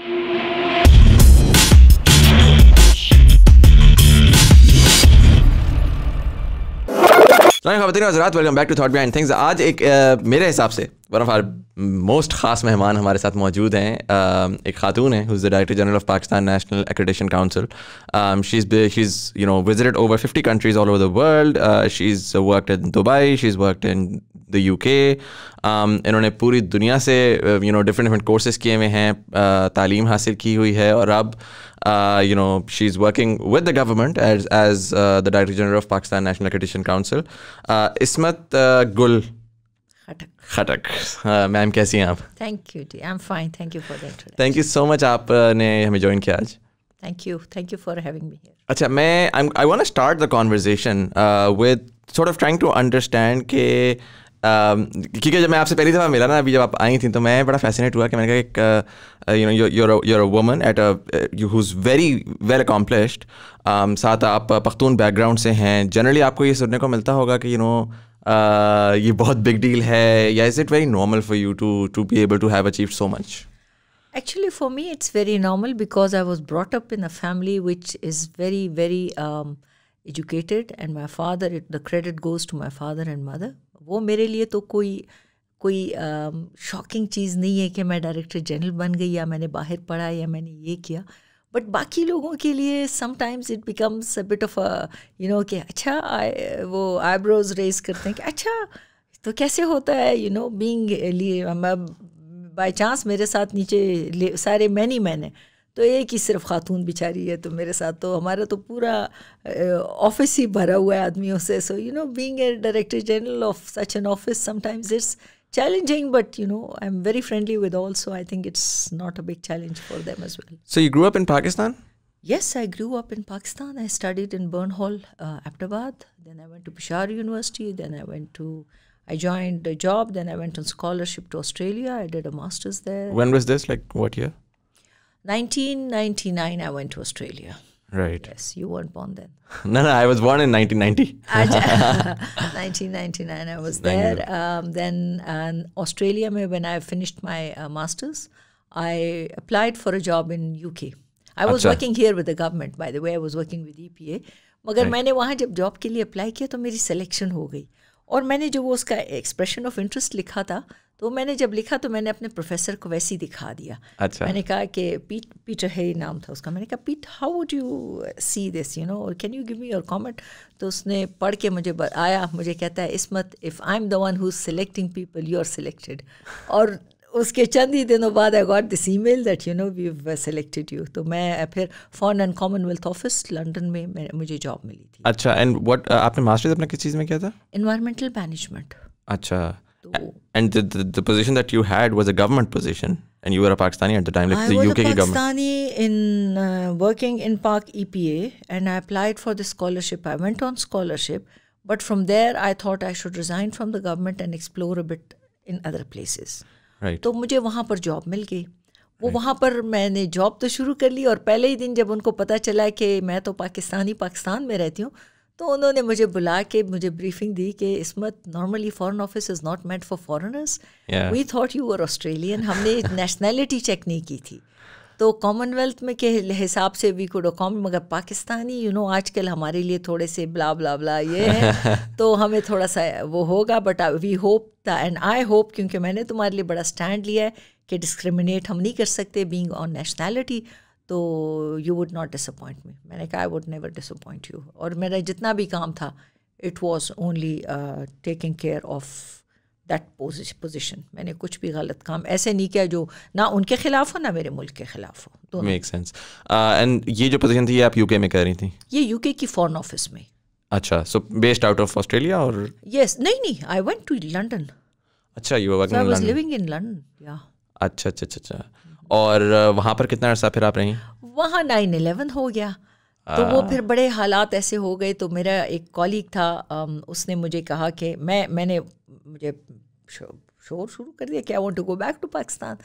you welcome back to thought behind things आज एक मेरे हिसाब से वन ऑफ आर मोस्ट खास मेहमान हमारे साथ मौजूद हैं एक खातून है who is the director general of Pakistan national accreditation council she is she is you know visited over fifty countries all over the world she is worked in Dubai she is worked in the U K इन्होंने पूरी दुनिया से you know different different courses किए हुए हैं तालीम हासिल की हुई है और अब Uh, you know, she's working with the government as, as uh, the Director General of Pakistan National Accreditation Council. Uh, Ismat uh, Gul Khattak Khattak ma'am कैसी हैं आप थैंक यू डी I am fine thank you for the introduction thank you so much आपने हमें join किया आज thank you thank you for having me here अच्छा मैं I want to start the conversation with sort of trying to understand के uh, Um, क्योंकि जब मैं आपसे पहली दफ़ा मिला ना अभी जब आप आई थी तो मैं बड़ा फैसिनेट हुआ कि मैंने कहा एक you know your your a woman at a who's very well accomplished साथ आप पख्तून बैकग्राउंड से हैं जनरली आपको ये सुनने को मिलता होगा कि यू नो uh, ये बहुत बिग डील है या is it very normal for you to to be able to have achieve so much Actually, for me, it's very normal because I was brought up in a family which is very, very um, educated, and my father, it, the credit goes to my father and mother. वो मेरे लिए तो कोई कोई shocking चीज़ नहीं है कि मैं डायरेक्टर जनरल बन गई या मैंने बाहर पढ़ा या मैंने ये किया बट बाकी लोगों के लिए sometimes it becomes a bit of you know कि अच्छा आई वो आईब्रोज रेज करते हैं कि अच्छा तो कैसे होता है you know being by chance मेरे साथ नीचे सारे मैन ही मैन है तो एक ही सिर्फ खातून बिचारी है तो मेरे साथ तो हमारा तो पूरा ऑफिस ही भरा हुआ है आदमियों से so you know being a director general of such an office sometimes it's challenging but you know i'm very friendly with all so i think it's not a big challenge for them as well so you grew up in pakistan yes i grew up in pakistan i studied in burn hall uh, abtabad then i went to peshawar university then i went to I joined a job, then I went on scholarship to Australia. I did a master's there. When was this? Like what year? 1999, I went to Australia. Right. Yes, you weren't born then. no, no, I was born in 1990. 1999, I was there. Um, then in Australia, when I finished my uh, master's, I applied for a job in UK. I was working here with the government, by the way. I was working with EPA. But when I जब job के लिए apply किया तो और मैंने जो वो उसका एक्सप्रेशन ऑफ इंटरेस्ट लिखा था तो मैंने जब लिखा तो मैंने अपने प्रोफेसर को वैसे ही दिखा दिया अच्छा मैंने कहा कि पीट पीटर है नाम था उसका मैंने कहा Pete how would you see this you know और can you give me your comment तो उसने पढ़ के मुझे आया मुझे कहता है Ismat if I am the one who is selecting people you are selected और उसके चंद ही दिनों बाद I got this email that you know we selected you तो मैं फिर Foreign and Commonwealth Office London में मुझे जॉब मिली थी अच्छा एंड व्हाट आपने मास्टर्स अपना किस चीज़ में किया था इन्वायरमेंटल मैनेजमेंट अच्छा and the position that you had was a government position and you were a Pakistani at the time, like I the was UK a Pakistani government. in uh, working in Park EPA, and I applied for the scholarship. I went on scholarship, but from there I thought I should resign from the government and explore a bit in other places. right. तो मुझे वहाँ पर job मिल गई वो right. वहाँ पर मैंने job तो शुरू कर ली और पहले ही दिन जब उनको पता चला कि मैं तो पाकिस्तानी पाकिस्तान में रहती हूँ तो उन्होंने मुझे बुला के मुझे ब्रीफिंग दी कि Ismat normally Foreign Office is not meant for foreigners we thought you और ऑस्ट्रेलियन हमने नेशनैलिटी चेक नहीं की थी तो कॉमनवेल्थ में के हिसाब से वी कुड अकॉम मगर पाकिस्तानी यू नो आजकल हमारे लिए थोड़े से ब्ला ब्ला ब्ला ये है तो हमें थोड़ा सा वो होगा but we hope the end I hope क्योंकि मैंने तुम्हारे लिए बड़ा स्टैंड लिया है कि डिस्क्रिमिनेट हम नहीं कर सकते बींग ऑन नेशनैलिटी तो you would not disappoint me मैंने कहा I would never disappoint you और मेरा जितना भी काम था it was only taking care of that position मैंने कुछ भी गलत काम ऐसे नहीं किया जो ना उनके खिलाफ हो ना मेरे मुल्क के खिलाफ हो मेक सेंस एंड ये जो पोजीशन थी ये आप यूके में कर रही थी ये यूके की फॉरेन ऑफिस में अच्छा so based out of Australia और यस नहीं नहीं आई वेंट टू लंदन अच्छा यू लिविंग इन लंदन या अच्छा अच्छा अच्छा और uh, वहाँ पर कितना अर्सा फिर आप रही वहाँ नाइन इलेवन हो गया तो वो फिर बड़े हालात ऐसे हो गए तो मेरा एक कॉलीग था उसने मुझे कहा कि मैं मैंने मुझे शोर शुरू कर दिया कि I want to go back to Pakistan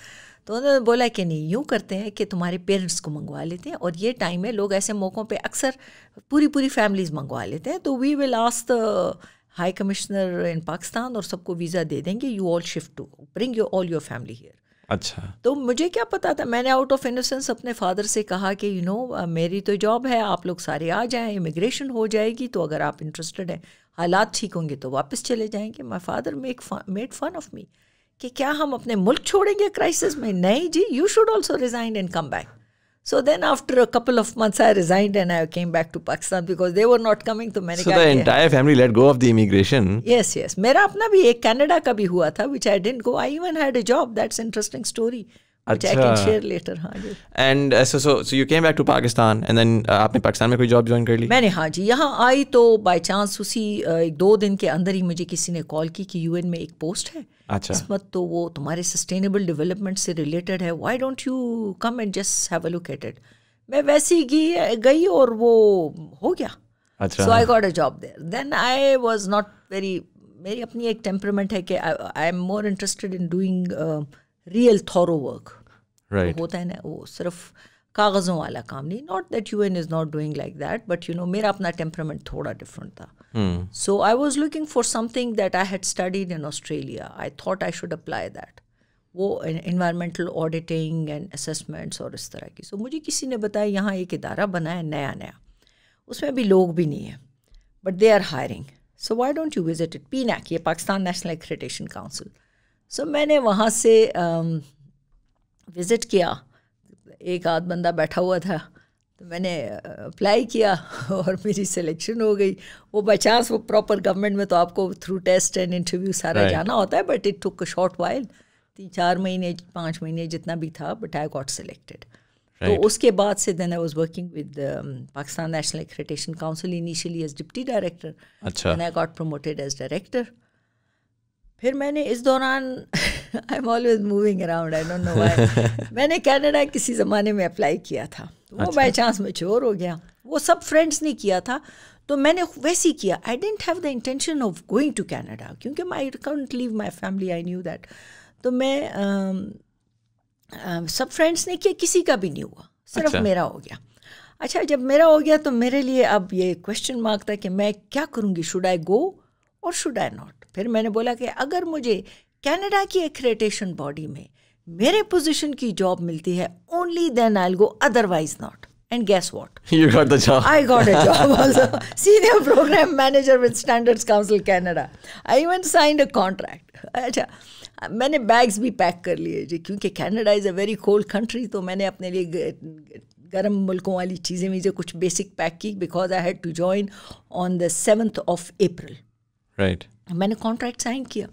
तो उन्होंने बोला कि नहीं यूँ करते हैं कि तुम्हारे पेरेंट्स को मंगवा लेते हैं और ये टाइम है लोग ऐसे मौक़ों पे अक्सर पूरी पूरी फैमिलीज़ मंगवा लेते हैं तो we will last high commissioner in Pakistan और सबको वीज़ा दे देंगे you all shift to bring your all your family here अच्छा तो मुझे क्या पता था मैंने आउट ऑफ इनोसेंस अपने फादर से कहा कि यू you नो know, मेरी तो जॉब है आप लोग सारे आ जाएं इमिग्रेशन हो जाएगी तो अगर आप इंटरेस्टेड हैं हालात ठीक होंगे तो वापस चले जाएंगे my father make made fun of me कि क्या हम अपने मुल्क छोड़ेंगे क्राइसिस में नहीं जी you should also resign and come back So then after a couple of months, I resigned and I came back to Pakistan because they were not coming to America. So the entire family let go of the immigration. Yes, yes. मेरा अपना भी एक Canada का भी हुआ which I didn't go. I even had a job. That's interesting story. दो दिन के अंदर ही मुझे किसी ने कॉल की कि यूएन में एक पोस्ट है अच्छा। तो वैसे ही गई, और वो हो गया सो आई गॉट अ है रियल थॉरो वर्क right. तो होता है ना वो सिर्फ कागज़ों वाला काम नहीं not that you an is not doing like that but you know मेरा अपना टेम्परामेंट थोड़ा डिफरेंट था so I was looking for something that I had studied in Australia I thought I should apply that वो environmental auditing and assessments और इस तरह की सो so, मुझे किसी ने बताया यहाँ एक इदारा बना है नया नया उसमें अभी लोग भी नहीं है but they are hiring so why don't you visit it P NAC ये Pakistan national accreditation council so मैंने वहाँ से um, विज़िट किया एक आध बंदा बैठा हुआ था तो मैंने अप्लाई किया और मेरी सिलेक्शन हो गई वो बचास वो प्रॉपर गवर्नमेंट में तो आपको थ्रू टेस्ट एंड इंटरव्यू सारा right. जाना होता है but it took short while तीन चार महीने पाँच महीने जितना भी था बट आई गॉट सेलेक्टेड तो उसके बाद से then I was working with Pakistan national accreditation council initially as deputy director I got promoted as director फिर मैंने इस दौरान I am always moving around I don't know why मैंने कनाडा किसी ज़माने में अप्लाई किया था वो अच्छा। बाई चांस मेच्योर हो गया वो सब फ्रेंड्स ने किया था तो मैंने वैसे ही किया I didn't have the intention of going to Canada क्योंकि my can't leave my family I knew that तो मैं आ, आ, सब फ्रेंड्स ने किया किसी का भी नहीं हुआ सिर्फ अच्छा। मेरा हो गया अच्छा जब मेरा हो गया तो मेरे लिए अब ये क्वेश्चन मार्क था कि मैं क्या करूँगी शुड आई गो और शुड आई नॉट फिर मैंने बोला कि अगर मुझे कैनेडा की एक्रेडिटेशन बॉडी में मेरे पोजीशन की जॉब मिलती है only then I go otherwise not and guess what you got the job. I got a job also. Senior program manager with Standards Council Canada. I even signed a अच्छा मैंने bags भी pack कर लिए जी क्योंकि Canada is a very cold country तो मैंने अपने लिए गर्म मुल्कों वाली चीज़ें मुझे कुछ बेसिक पैक की because I had to join on the seventh of April right मैंने कॉन्ट्रैक्ट साइन किया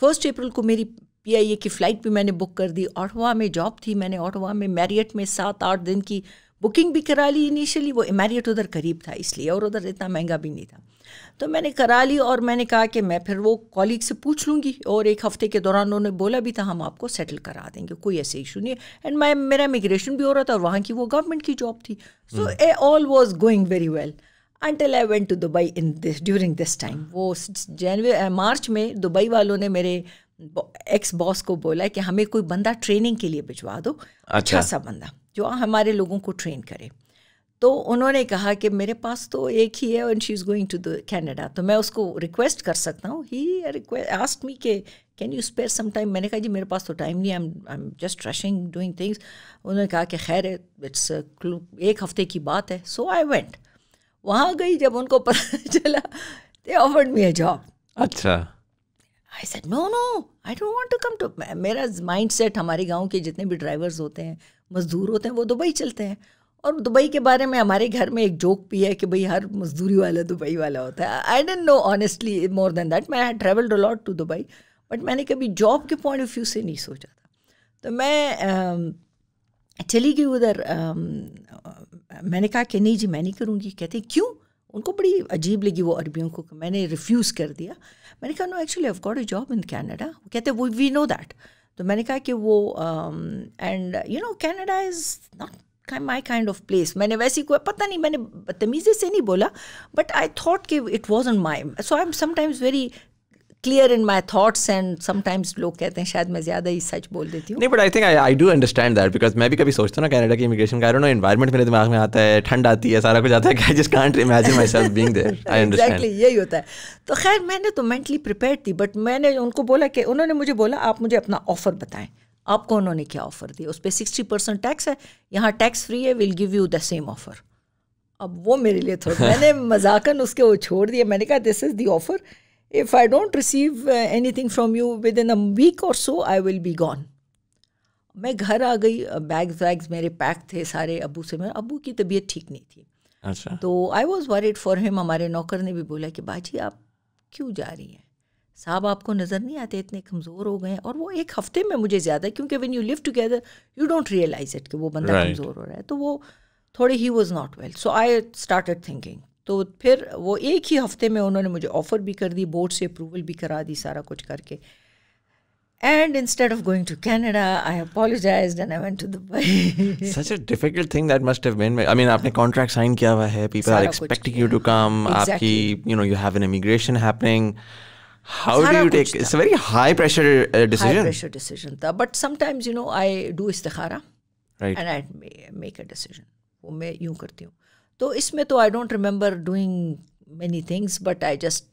फर्स्ट अप्रैल को मेरी पी की फ़्लाइट भी मैंने बुक कर दी ऑटवा में जॉब थी मैंने ऑटवा में मैरियट में सात आठ दिन की बुकिंग भी करा ली इनिशियली वो मैरियट उधर करीब था इसलिए और उधर इतना महंगा भी नहीं था तो मैंने करा ली और मैंने कहा कि मैं फिर वो कॉलीग से पूछ लूँगी और एक हफ़्ते के दौरान उन्होंने बोला भी था हम आपको सेटल करा देंगे कोई ऐसे इशू नहीं है एंड मैं मेरा इमिग्रेशन भी हो रहा था और वहाँ की वो गवर्नमेंट की जॉब थी so a all was going very well until I went to Dubai in this during this time वो जनवरी मार्च uh, में दुबई वालों ने मेरे एक्स बॉस को बोला कि हमें कोई बंदा ट्रेनिंग के लिए भिजवा दो अच्छा।, अच्छा, सा बंदा जो हमारे लोगों को ट्रेन करे तो उन्होंने कहा कि मेरे पास तो एक ही है and she is going to the Canada तो मैं उसको रिक्वेस्ट कर सकता हूँ ही रिक्वेस्ट आस्क मी के can you spare some time मैंने कहा जी मेरे पास तो टाइम नहीं I am I am just rushing doing things उन्होंने कहा कि खैर इट्स uh, एक हफ्ते की बात है सो आई वेंट वहाँ गई जब उनको पता चला they offered me a job अच्छा I said no no I don't want to come to मेरा माइंड सेट हमारे गांव के जितने भी ड्राइवर्स होते हैं मजदूर होते हैं वो दुबई चलते हैं और दुबई के बारे में हमारे घर में एक जोक भी है कि भाई हर मजदूरी वाला दुबई वाला होता है I didn't know honestly more than that मैं travelled a lot to Dubai but मैंने कभी जॉब के पॉइंट ऑफ व्यू से नहीं सोचा था तो मैं चली गई उधर मैंने कहा कि नहीं जी मैं नहीं करूँगी कहते क्यों उनको बड़ी अजीब लगी वो अरबियों को मैंने रिफ्यूज़ कर दिया मैंने कहा no actually I got a job in Canada कहते वो वी नो दैट तो मैंने कहा कि वो and you know Canada is not my kind of place मैंने वैसी कोई पता नहीं मैंने बदतमीज़ी से नहीं बोला बट आई थॉट कि it was on my so I am sometimes very clear in my thoughts and sometimes लोग कहते हैं शायद मैं ज़्यादा ही सच बोल देती हूँ नहीं but I think I I do understand that because मैं भी कभी सोचता हूँ ना कनाडा की इमिग्रेशन का नो एनवायरमेंट मेरे दिमाग में आता है ठंड आती है सारा कुछ आता है I just can't imagine myself being there I understand यही होता है तो खैर मैंने तो मेंटली प्रिपेयर थी बट मैंने उनको बोला कि उन्होंने मुझे बोला आप मुझे अपना ऑफर बताएं आपको उन्होंने क्या ऑफर दिया उस पर सिक्सटी परसेंट टैक्स है यहाँ टैक्स फ्री है will give you the same offer अब वो मेरे लिए थोड़ा मैंने मजाकन उसके वो छोड़ दिया मैंने कहा this is the offer if I don't receive uh, anything from you within a week or so, I will be gone. मैं घर आ गई बैग्स वैग्स मेरे पैक थे सारे अबू से मेरे अबू की तबीयत ठीक नहीं थी अच्छा तो I was worried for him हमारे नौकर ने भी बोला कि बाजी आप क्यों जा रही हैं साहब आपको नज़र नहीं आते इतने कमज़ोर हो गए हैं और वो एक हफ्ते में मुझे ज़्यादा क्योंकि when you live together you don't realize it कि वो बंदा right. कमज़ोर हो रहा है तो वो थोड़े ही was not well so I start thinking तो फिर वो एक ही हफ्ते में उन्होंने मुझे ऑफ़र भी कर दी बोर्ड से अप्रूवल भी करा दी सारा कुछ करके and instead of going to canada i apologized and i went to dubai such a difficult thing that must have been i mean aapne contract sign kiya hua hai people are expecting you to come exactly. aapki you know you have an immigration happening how do you take it's a very high pressure uh, decision high pressure decision tha but sometimes you know i do istikhara right and i make a decision wo main yun karti hu तो इसमें तो I don't remember doing many things but I just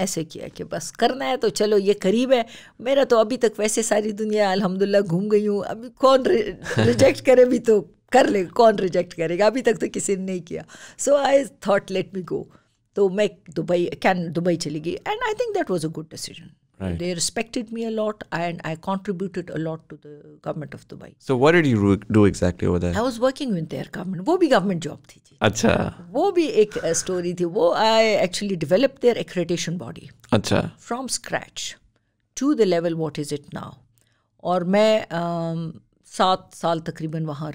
ऐसे किया कि बस करना है तो चलो ये करीब है मेरा तो अभी तक वैसे सारी दुनिया अल्हम्दुलिल्लाह घूम गई हूँ अभी कौन रिजेक्ट करे भी तो कर ले कौन रिजेक्ट करेगा अभी तक तो किसी ने नहीं किया सो आई थॉट लेट मी गो तो मैं दुबई कैन दुबई चली गई and I think that was a good decision Right. They respected me a lot and I contributed a lot to the government of Dubai. So what did you do exactly over there? I was working with their government. वो भी government job थी जी. अच्छा. वो भी एक story थी. वो I actually developed their accreditation body. अच्छा. From scratch to the level what is it now. And I सात साल तकरीबन वहाँ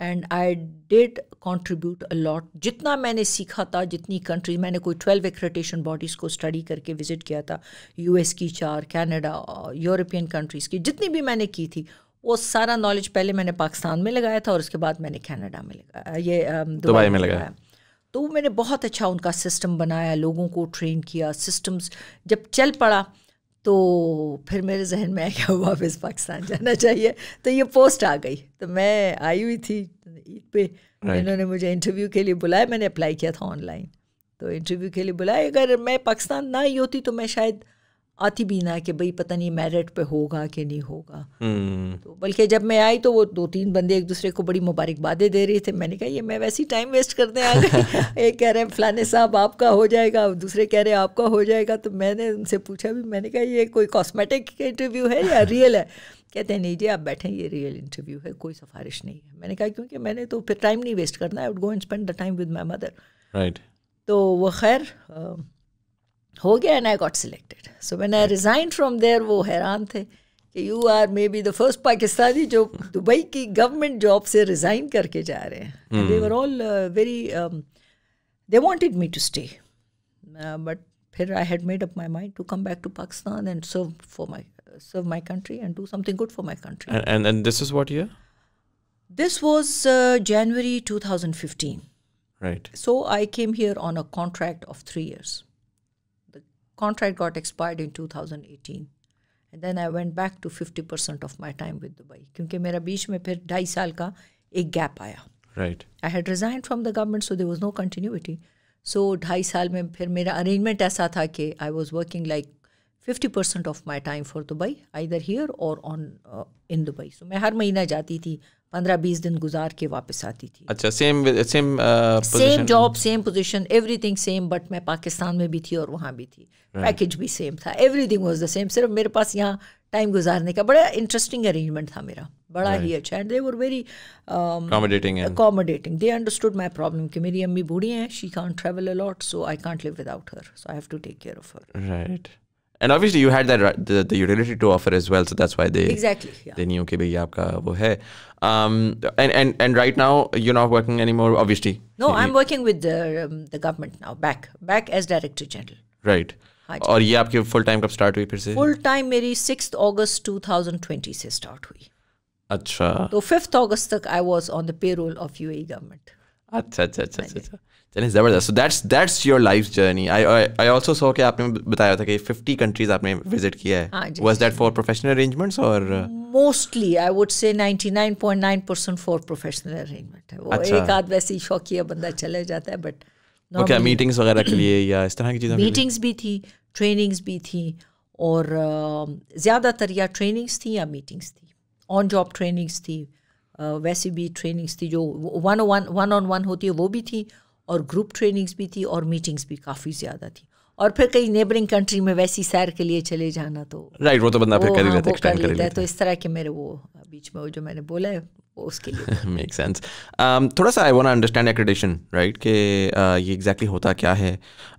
and I did contribute a lot जितना मैंने सीखा था जितनी कंट्रीज मैंने कोई ट्वेल्व एक्रेटेशन बॉडीज़ को स्टडी करके विज़िट किया था यू एस की चार कैनेडा यूरोपियन कंट्रीज़ की जितनी भी मैंने की थी वो सारा नॉलेज पहले मैंने पाकिस्तान में लगाया था और उसके बाद मैंने कैनेडा में लगाया ये दुबई में लगाया तो मैंने बहुत अच्छा उनका सिस्टम बनाया लोगों को ट्रेन किया सिस्टम्स जब चल पड़ा तो फिर मेरे जहन में आया वापस पाकिस्तान जाना चाहिए तो ये पोस्ट आ गई तो मैं आई हुई थी ईद पे right. इन्होंने मुझे इंटरव्यू के लिए बुलाया मैंने अप्लाई किया था ऑनलाइन तो इंटरव्यू के लिए बुलाया अगर मैं पाकिस्तान ना ही होती तो मैं शायद आती भी ना कि भाई पता नहीं मेरिट पे होगा कि नहीं होगा हम्म। तो बल्कि जब मैं आई तो वो दो तीन बंदे एक दूसरे को बड़ी मुबारकबादें दे रहे थे मैंने कहा ये मैं वैसे ही टाइम वेस्ट करने आ गई एक कह रहे हैं फलाने साहब आपका हो जाएगा दूसरे कह रहे हैं आपका हो जाएगा तो मैंने उनसे पूछा भी मैंने कहा ये कोई कॉस्मेटिक इंटरव्यू है या रियल है कहते हैं नहीं जी आप बैठे ये रियल इंटरव्यू है कोई सिफारिश नहीं है मैंने कहा क्योंकि मैंने तो फिर टाइम नहीं वेस्ट करना I would go and spend the time with my mother right तो वो खैर हो गया and I got selected so when I resign from there वो हैरान थे कि you are maybe the first Pakistani जो दुबई की गवर्नमेंट जॉब से रिज़ाइन करके जा रहे हैं they were all very they wanted me to stay but फिर I had made up my mind to come back to Pakistan and serve for my serve my country and do something good for my country and and, and this is what year this was uh, january 2015 right so i came here on a contract of 3 years contract got expired in 2018 and then i went back to 50% of my time with dubai kyunki mera beech mein phir 2.5 saal ka ek gap right i had resigned from the government so there was no continuity so 2.5 saal mein phir arrangement aisa tha ki i was working like 50% of my time for dubai either here or uh, in dubai so main har mahina jaati thi पंद्रह बीस दिन गुजार के वापस आती थी अच्छा same same same job same position everything same but मैं पाकिस्तान में भी थी और वहाँ भी थी पैकेज right. भी सेम था एवरीथिंग वाज द सेम सिर्फ मेरे पास यहाँ टाइम गुजारने का बड़ा इंटरेस्टिंग अरेंजमेंट था मेरा बड़ा right. ही अच्छा and they were very accommodating they understood my problem कि मेरी अम्मी बूढ़ी हैं she can't travel a lot so I can't live without her so I have to take care of her right And obviously you had that the, utility to offer as well, so that's why they exactly yeah. they knew okay, bhai, aapka wo hai. Um, and and and right now you're not working anymore, obviously. No, I'm working with the um, the government now, back back as director general. Right. और ये आपके full time कब start हुई फिर से full time मेरी six अगस्त 2020 से स्टार्ट हुई अच्छा तो फिफ्थ अगस्त तक I was on the payroll of UAE government अच्छा अच्छा अच्छा अच्छा चलें ज़बरदस्त so that's that's your life journey I I also saw कि आपने बताया था कि 50 कंट्रीज आपने विजिट किया है was that for professional arrangements और mostly I would say 99.9 percent for professional arrangement है वो अच्छा. एक आध वैसे ही शौकिया बंदा चले जाता है बट ओके मीटिंग्स वगैरह के लिए या इस तरह की चीज़ें मीटिंग्स भी थी ट्रेनिंग्स भी थी और um, ज़्यादातर या ट्रेनिंग्स थी या मीटिंग्स थी ऑन जॉब ट्रेनिंग्स थी uh, वैसे भी ट्रेनिंग्स थी जो वन ऑन वन होती है वो भी थी और ग्रुप ट्रेनिंग्स भी थी और मीटिंग्स भी काफ़ी ज़्यादा थी और फिर कहीं नेबरिंग कंट्री में वैसी सैर के लिए चले जाना तो राइट वो तो बंदा फिर हाँ, कर ही लेता है लेता तो है तो इस तरह के मेरे वो बीच में वो जो मैंने बोला है वो उसके लिए मेक सेंस um, थोड़ा सा I want understand accreditation right कि uh, ये एग्जैक्टली होता क्या है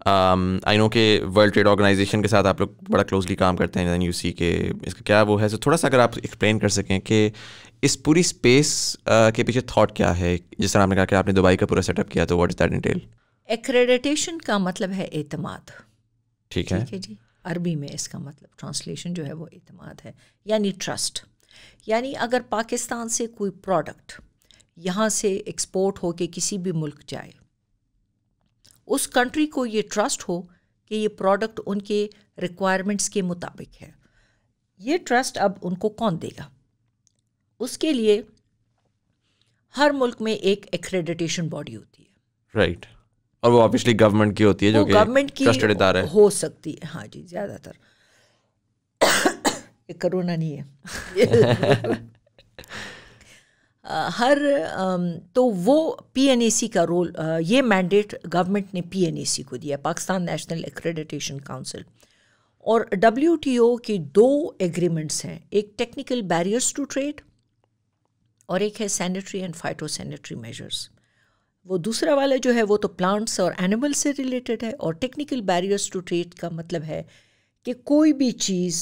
आई नो के वर्ल्ड ट्रेड ऑर्गेनाइजेशन के साथ आप लोग बड़ा क्लोजली काम करते हैं यू सी के इसका क्या वो है सो so, थोड़ा सा अगर आप एक्सप्लेन कर सकें कि इस पूरी स्पेस के पीछे थॉट क्या है जिस तरह आपने कहा कि आपने दुबई का पूरा सेटअप किया तो what is that detail accreditation का मतलब है एतमाद ठीक है ठीक है जी अरबी में इसका मतलब ट्रांसलेशन जो है वो एतमाद है यानी ट्रस्ट यानी अगर पाकिस्तान से कोई प्रोडक्ट यहाँ से एक्सपोर्ट हो के किसी भी मुल्क जाए उस कंट्री को ये ट्रस्ट हो कि ये प्रोडक्ट उनके रिक्वायरमेंट्स के मुताबिक है ये ट्रस्ट अब उनको कौन देगा उसके लिए हर मुल्क में एक एक्रेडिटेशन बॉडी होती है राइट right. और वो ऑब्वियसली गवर्नमेंट की होती है जो गवर्नमेंट की है। हो सकती है हाँ जी ज़्यादातर करोना नहीं है हर तो वो पीएनएसी का रोल ये मैंडेट गवर्नमेंट ने पीएनएसी को दिया पाकिस्तान नेशनल एक्रेडिटेशन काउंसिल और डब्ल्यूटीओ के दो एग्रीमेंट्स हैं एक टेक्निकल बैरियर्स टू ट्रेड और एक है सैनिटरी एंड फाइटोसैनिटरी मेजर्स वो दूसरा वाला जो है वो तो प्लांट्स और एनिमल्स से रिलेटेड है और टेक्निकल बैरियर्स टू ट्रेड का मतलब है कि कोई भी चीज़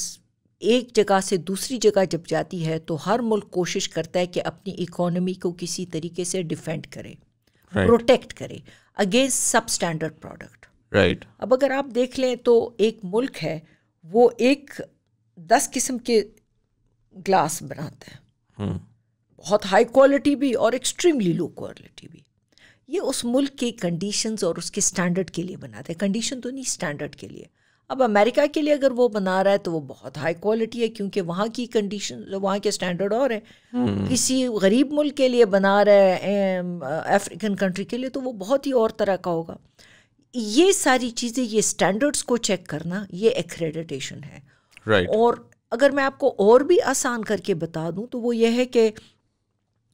एक जगह से दूसरी जगह जब जाती है तो हर मुल्क कोशिश करता है कि अपनी इकोनॉमी को किसी तरीके से डिफेंड करे प्रोटेक्ट right. करे अगेंस्ट सब स्टैंडर्ड प्रोडक्ट राइट अब अगर आप देख लें तो एक मुल्क है वो एक दस किस्म के ग्लास बनाते हैं hmm. बहुत हाई क्वालिटी भी और एक्सट्रीमली लो क्वालिटी भी ये उस मुल्क के कंडीशंस और उसके स्टैंडर्ड के लिए बनाते हैं कंडीशन तो नहीं स्टैंडर्ड के लिए अब अमेरिका के लिए अगर वो बना रहा है तो वो बहुत हाई क्वालिटी है क्योंकि वहाँ की कंडीशन वहाँ के स्टैंडर्ड और है हम्म। किसी गरीब मुल्क के लिए बना रहा है अफ्रीकन कंट्री के लिए तो वो बहुत ही और तरह का होगा ये सारी चीज़ें ये स्टैंडर्ड्स को चेक करना ये एक्रेडिटेशन है right. और अगर मैं आपको और भी आसान करके बता दूँ तो वो ये है कि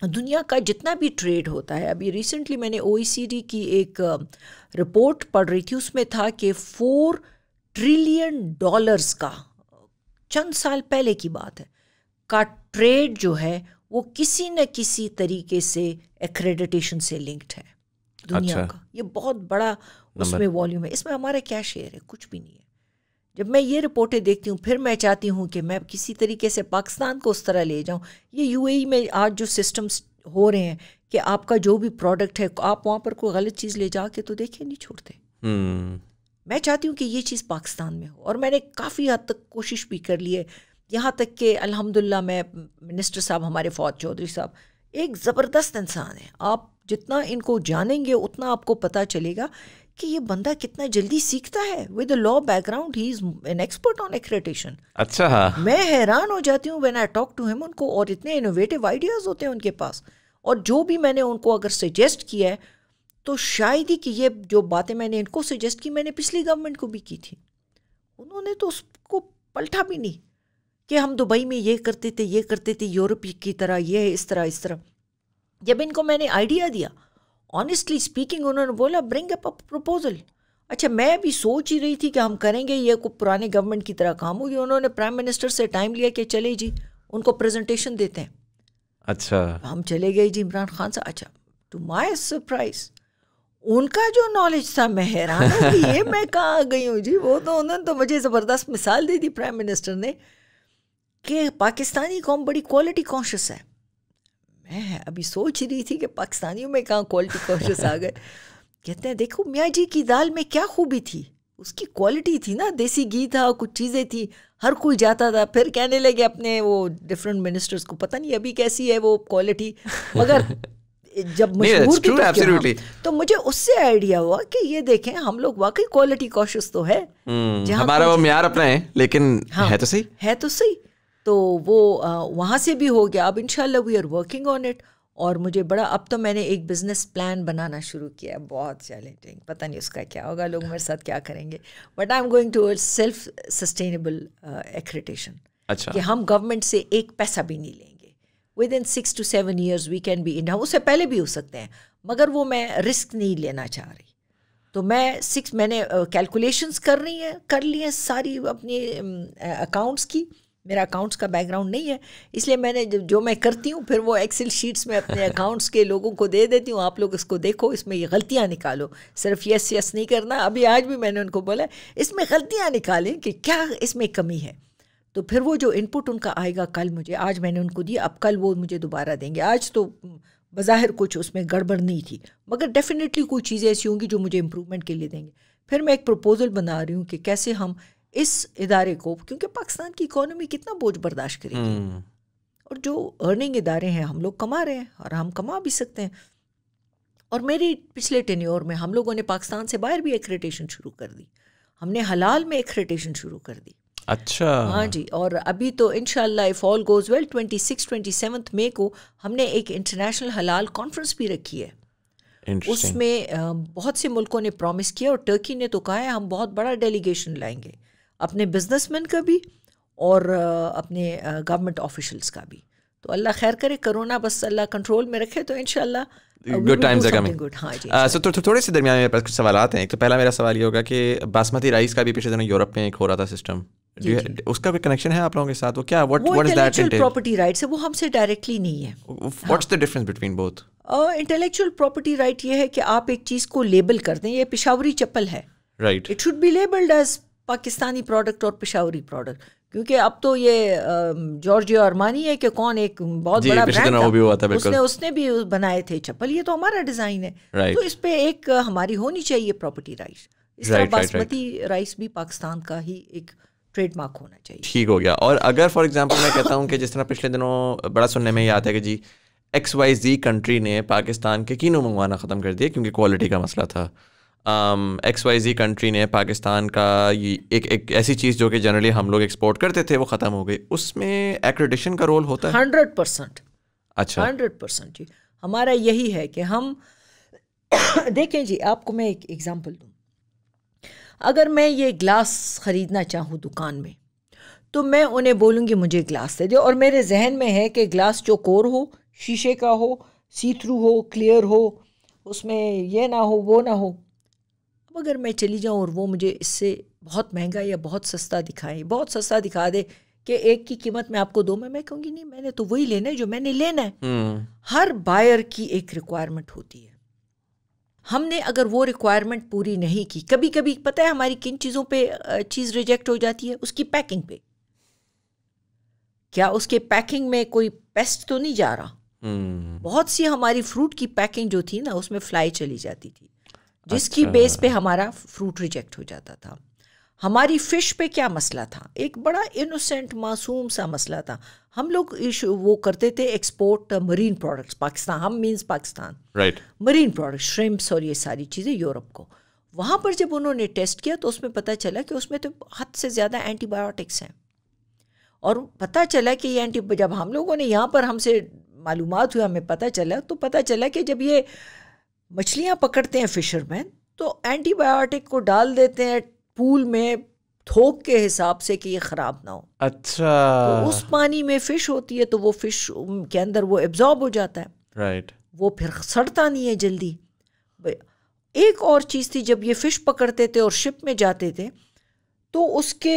दुनिया का जितना भी ट्रेड होता है अभी रिसेंटली मैंने ओ की एक रिपोर्ट पढ़ रही थी उसमें था कि फोर ट्रिलियन डॉलर्स का चंद साल पहले की बात है का ट्रेड जो है वो किसी न किसी तरीके से एक्रेडिटेशन से लिंक्ड है दुनिया अच्छा। का ये बहुत बड़ा उसमें वॉल्यूम है इसमें हमारा क्या शेयर है कुछ भी नहीं है जब मैं ये रिपोर्टें देखती हूँ फिर मैं चाहती हूँ कि मैं किसी तरीके से पाकिस्तान को उस तरह ले जाऊँ ये यू e में आज जो सिस्टम्स हो रहे हैं कि आपका जो भी प्रोडक्ट है आप वहाँ पर कोई गलत चीज़ ले जा के तो देखिए नहीं छोड़ते हम्म। मैं चाहती हूँ कि ये चीज़ पाकिस्तान में हो और मैंने काफ़ी हद तक कोशिश भी कर ली है यहाँ तक कि अलहमदिल्ला मैं मिनिस्टर साहब हमारे फौज चौधरी साहब एक ज़बरदस्त इंसान है आप जितना इनको जानेंगे उतना आपको पता चलेगा कि ये बंदा कितना जल्दी सीखता है with law background he is an expert on accreditation अच्छा मैं हैरान हो जाती हूँ when I talk to him उनको और इतने इनोवेटिव आइडियाज होते हैं उनके पास और जो भी मैंने उनको अगर सजेस्ट किया है तो शायद ही कि ये जो बातें मैंने इनको सजेस्ट की मैंने पिछली गवर्नमेंट को भी की थी उन्होंने तो उसको पलटा भी नहीं कि हम दुबई में ये करते थे ये करते थे यूरोप की तरह ये इस तरह इस तरह जब इनको मैंने आइडिया दिया ऑनेस्टली स्पीकिंग उन्होंने बोला ब्रिंग अप अ प्रपोजल अच्छा मैं भी सोच ही रही थी कि हम करेंगे ये को पुराने गवर्नमेंट की तरह काम होगी उन्होंने प्राइम मिनिस्टर से टाइम लिया कि चले जी उनको प्रेजेंटेशन देते हैं अच्छा हम चले गए जी इमरान खान साहब अच्छा टू माय सरप्राइज उनका जो नॉलेज था मैं हैरान ये मैं कहाँ आ गई हूँ जी वो तो उन्होंने तो मुझे ज़बरदस्त मिसाल दे दी प्राइम मिनिस्टर ने कि पाकिस्तानी कौम बड़ी क्वालिटी कॉन्शियस है मैं अभी सोच रही थी कि पाकिस्तानियों में कहाँ क्वालिटी कॉन्शियस आ गए कहते हैं देखो मियाँ जी की दाल में क्या खूबी थी उसकी क्वालिटी थी ना देसी घी था कुछ चीज़ें थी हर कोई जाता था फिर कहने लगे अपने वो डिफरेंट मिनिस्टर्स को पता नहीं अभी कैसी है वो क्वालिटी मगर जब मशहूर की तो, तो मुझे उससे आइडिया हुआ कि ये देखें हम लोग वाकई क्वालिटी कॉशियस तो है हम्म, हमारा वो मैार अपना है लेकिन हाँ, है तो सही है तो सही तो वो वहाँ से भी हो गया अब इन we are working on it और मुझे बड़ा अब तो मैंने एक बिज़नेस प्लान बनाना शुरू किया है बहुत चैलेंजिंग पता नहीं उसका क्या होगा लोग मेरे साथ क्या करेंगे but I am going to self sustainable accreditation कि हम गवर्नमेंट से एक पैसा भी नहीं लेंगे within six to seven years we can be in उससे पहले भी हो सकते हैं मगर वो मैं रिस्क नहीं लेना चाह रही तो मैं सिक्स मैंने कैलकुलेशंस uh, कर रही हैं कर ली हैं सारी अपनी अकाउंट्स uh, की मेरा अकाउंट्स का बैकग्राउंड नहीं है इसलिए मैंने जब जो मैं करती हूँ फिर वो एक्सेल शीट्स में अपने अकाउंट्स के लोगों को दे देती हूँ आप लोग इसको देखो इसमें ये गलतियाँ निकालो सिर्फ यस यस नहीं करना अभी आज भी मैंने उनको बोला इसमें गलतियाँ निकालें कि क्या इसमें कमी है तो फिर वो जो इनपुट उनका आएगा कल मुझे आज मैंने उनको दिया अब कल वो मुझे दोबारा देंगे आज तो बाहर कुछ उसमें गड़बड़ नहीं थी मगर डेफ़िनेटली कोई चीज़ें ऐसी होंगी जो मुझे इम्प्रूवमेंट के लिए देंगे फिर मैं एक प्रपोज़ल बना रही हूँ कि कैसे हम इस इदारे को क्योंकि पाकिस्तान की इकोनॉमी कितना बोझ बर्दाश्त करेगी हम्म। और जो अर्निंग इदारे हैं हम लोग कमा रहे हैं और हम कमा भी सकते हैं और मेरी पिछले टेन्योर में हम लोगों ने पाकिस्तान से बाहर भी एक्रेटेशन शुरू कर दी हमने हलाल में एक्रेटेशन शुरू कर दी अच्छा हाँ जी और अभी तो in if all goes well twenty six twenty seventh May को हमने एक इंटरनेशनल हलाल कॉन्फ्रेंस भी रखी है उसमें बहुत से मुल्कों ने प्रॉमिस किया और टर्की ने तो कहा है हम बहुत बड़ा डेलीगेशन लाएंगे अपने बिजनेसमैन का भी और अपने गवर्नमेंट ऑफिशल्स का भी तो अल्लाह खैर करे कोरोना बस अल्लाह कंट्रोल में रखे तो इनशाला good times are coming so तो थोड़े से दरमियान मेरे पास कुछ सवाल आते हैं तो पहला मेरा सवाल ये होगा कि बासमती राइस का भी पिछले दिनों यूरोप में एक हो रहा था सिस्टम जी, जी. उसका भी कनेक्शन है आप लोगों के साथ वो क्या what what is that property rights है वो हमसे डायरेक्टली नहीं है what's the difference between both intellectual property right ये है कि आप एक चीज़ को लेबल कर दें ये पिशावरी चप्पल है right it should be labelled as Pakistani product और पिशावरी प्रोडक्ट क्योंकि अब तो ये जॉर्जियो अरमानी है कि कौन एक बहुत बड़ा ब्रांड था, भी हुआ था उसने उसने भी बनाए थे चप्पल ये तो हमारा डिज़ाइन है तो इस पर एक हमारी होनी चाहिए प्रॉपर्टी राइट बासमती राइस भी पाकिस्तान का ही एक ट्रेडमार्क होना चाहिए ठीक हो गया और अगर फॉर एग्जांपल मैं कहता हूँ कि जिस तरह पिछले दिनों बड़ा सुनने में याद है कि जी एक्स वाई जी कंट्री ने पाकिस्तान के कीनों मंगवाना ख़त्म कर दिया क्योंकि क्वालिटी का मसला था एक्स वाई जी कंट्री ने पाकिस्तान का ये एक एक ऐसी चीज़ जो कि जनरली हम लोग एक्सपोर्ट करते थे वो ख़त्म हो गई उसमें एक्रेडिशन का रोल होता है हंड्रेड परसेंट अच्छा हंड्रेड परसेंट जी हमारा यही है कि हम देखें जी आपको मैं एक एग्ज़ाम्पल दूँ अगर मैं ये ग्लास ख़रीदना चाहूँ दुकान में तो मैं उन्हें बोलूँगी मुझे ग्लास दे दो और मेरे जहन में है कि ग्लास चौकोर हो शीशे का हो सी थ्रू हो क्लियर हो उसमें ये ना हो वो ना हो अब अगर मैं चली जाऊँ और वो मुझे इससे बहुत महंगा या बहुत सस्ता दिखाए बहुत सस्ता दिखा दे कि एक की कीमत मैं आपको दो में मैं कहूँगी नहीं मैंने तो वही लेना है जो मैंने लेना है हम्म। हर बायर की एक रिक्वायरमेंट होती है हमने अगर वो रिक्वायरमेंट पूरी नहीं की कभी कभी पता है हमारी किन चीज़ों पे चीज़ रिजेक्ट हो जाती है उसकी पैकिंग पे क्या उसके पैकिंग में कोई पेस्ट तो नहीं जा रहा हम्म। बहुत सी हमारी फ्रूट की पैकिंग जो थी ना उसमें फ्लाई चली जाती थी जिसकी अच्छा। बेस पे हमारा फ्रूट रिजेक्ट हो जाता था हमारी फ़िश पे क्या मसला था एक बड़ा इनोसेंट मासूम सा मसला था हम लोग वो करते थे एक्सपोर्ट मरीन प्रोडक्ट्स पाकिस्तान हम means Pakistan right marine products shrimps और ये सारी चीज़ें यूरोप को वहाँ पर जब उन्होंने टेस्ट किया तो उसमें पता चला कि उसमें तो हद से ज़्यादा एंटीबायोटिक्स हैं और पता चला कि ये एंटी जब हम लोगों ने यहाँ पर हमसे मालूम हुई हमें पता चला तो पता चला कि जब ये मछलियाँ पकड़ते हैं फिशरमैन तो एंटीबायोटिक को डाल देते हैं पूल में थोक के हिसाब से कि ये ख़राब ना हो अच्छा तो उस पानी में फ़िश होती है तो वो फ़िश के अंदर वो एब्जॉर्ब हो जाता है राइट वो फिर सड़ता नहीं है जल्दी एक और चीज़ थी जब ये फ़िश पकड़ते थे और शिप में जाते थे तो उसके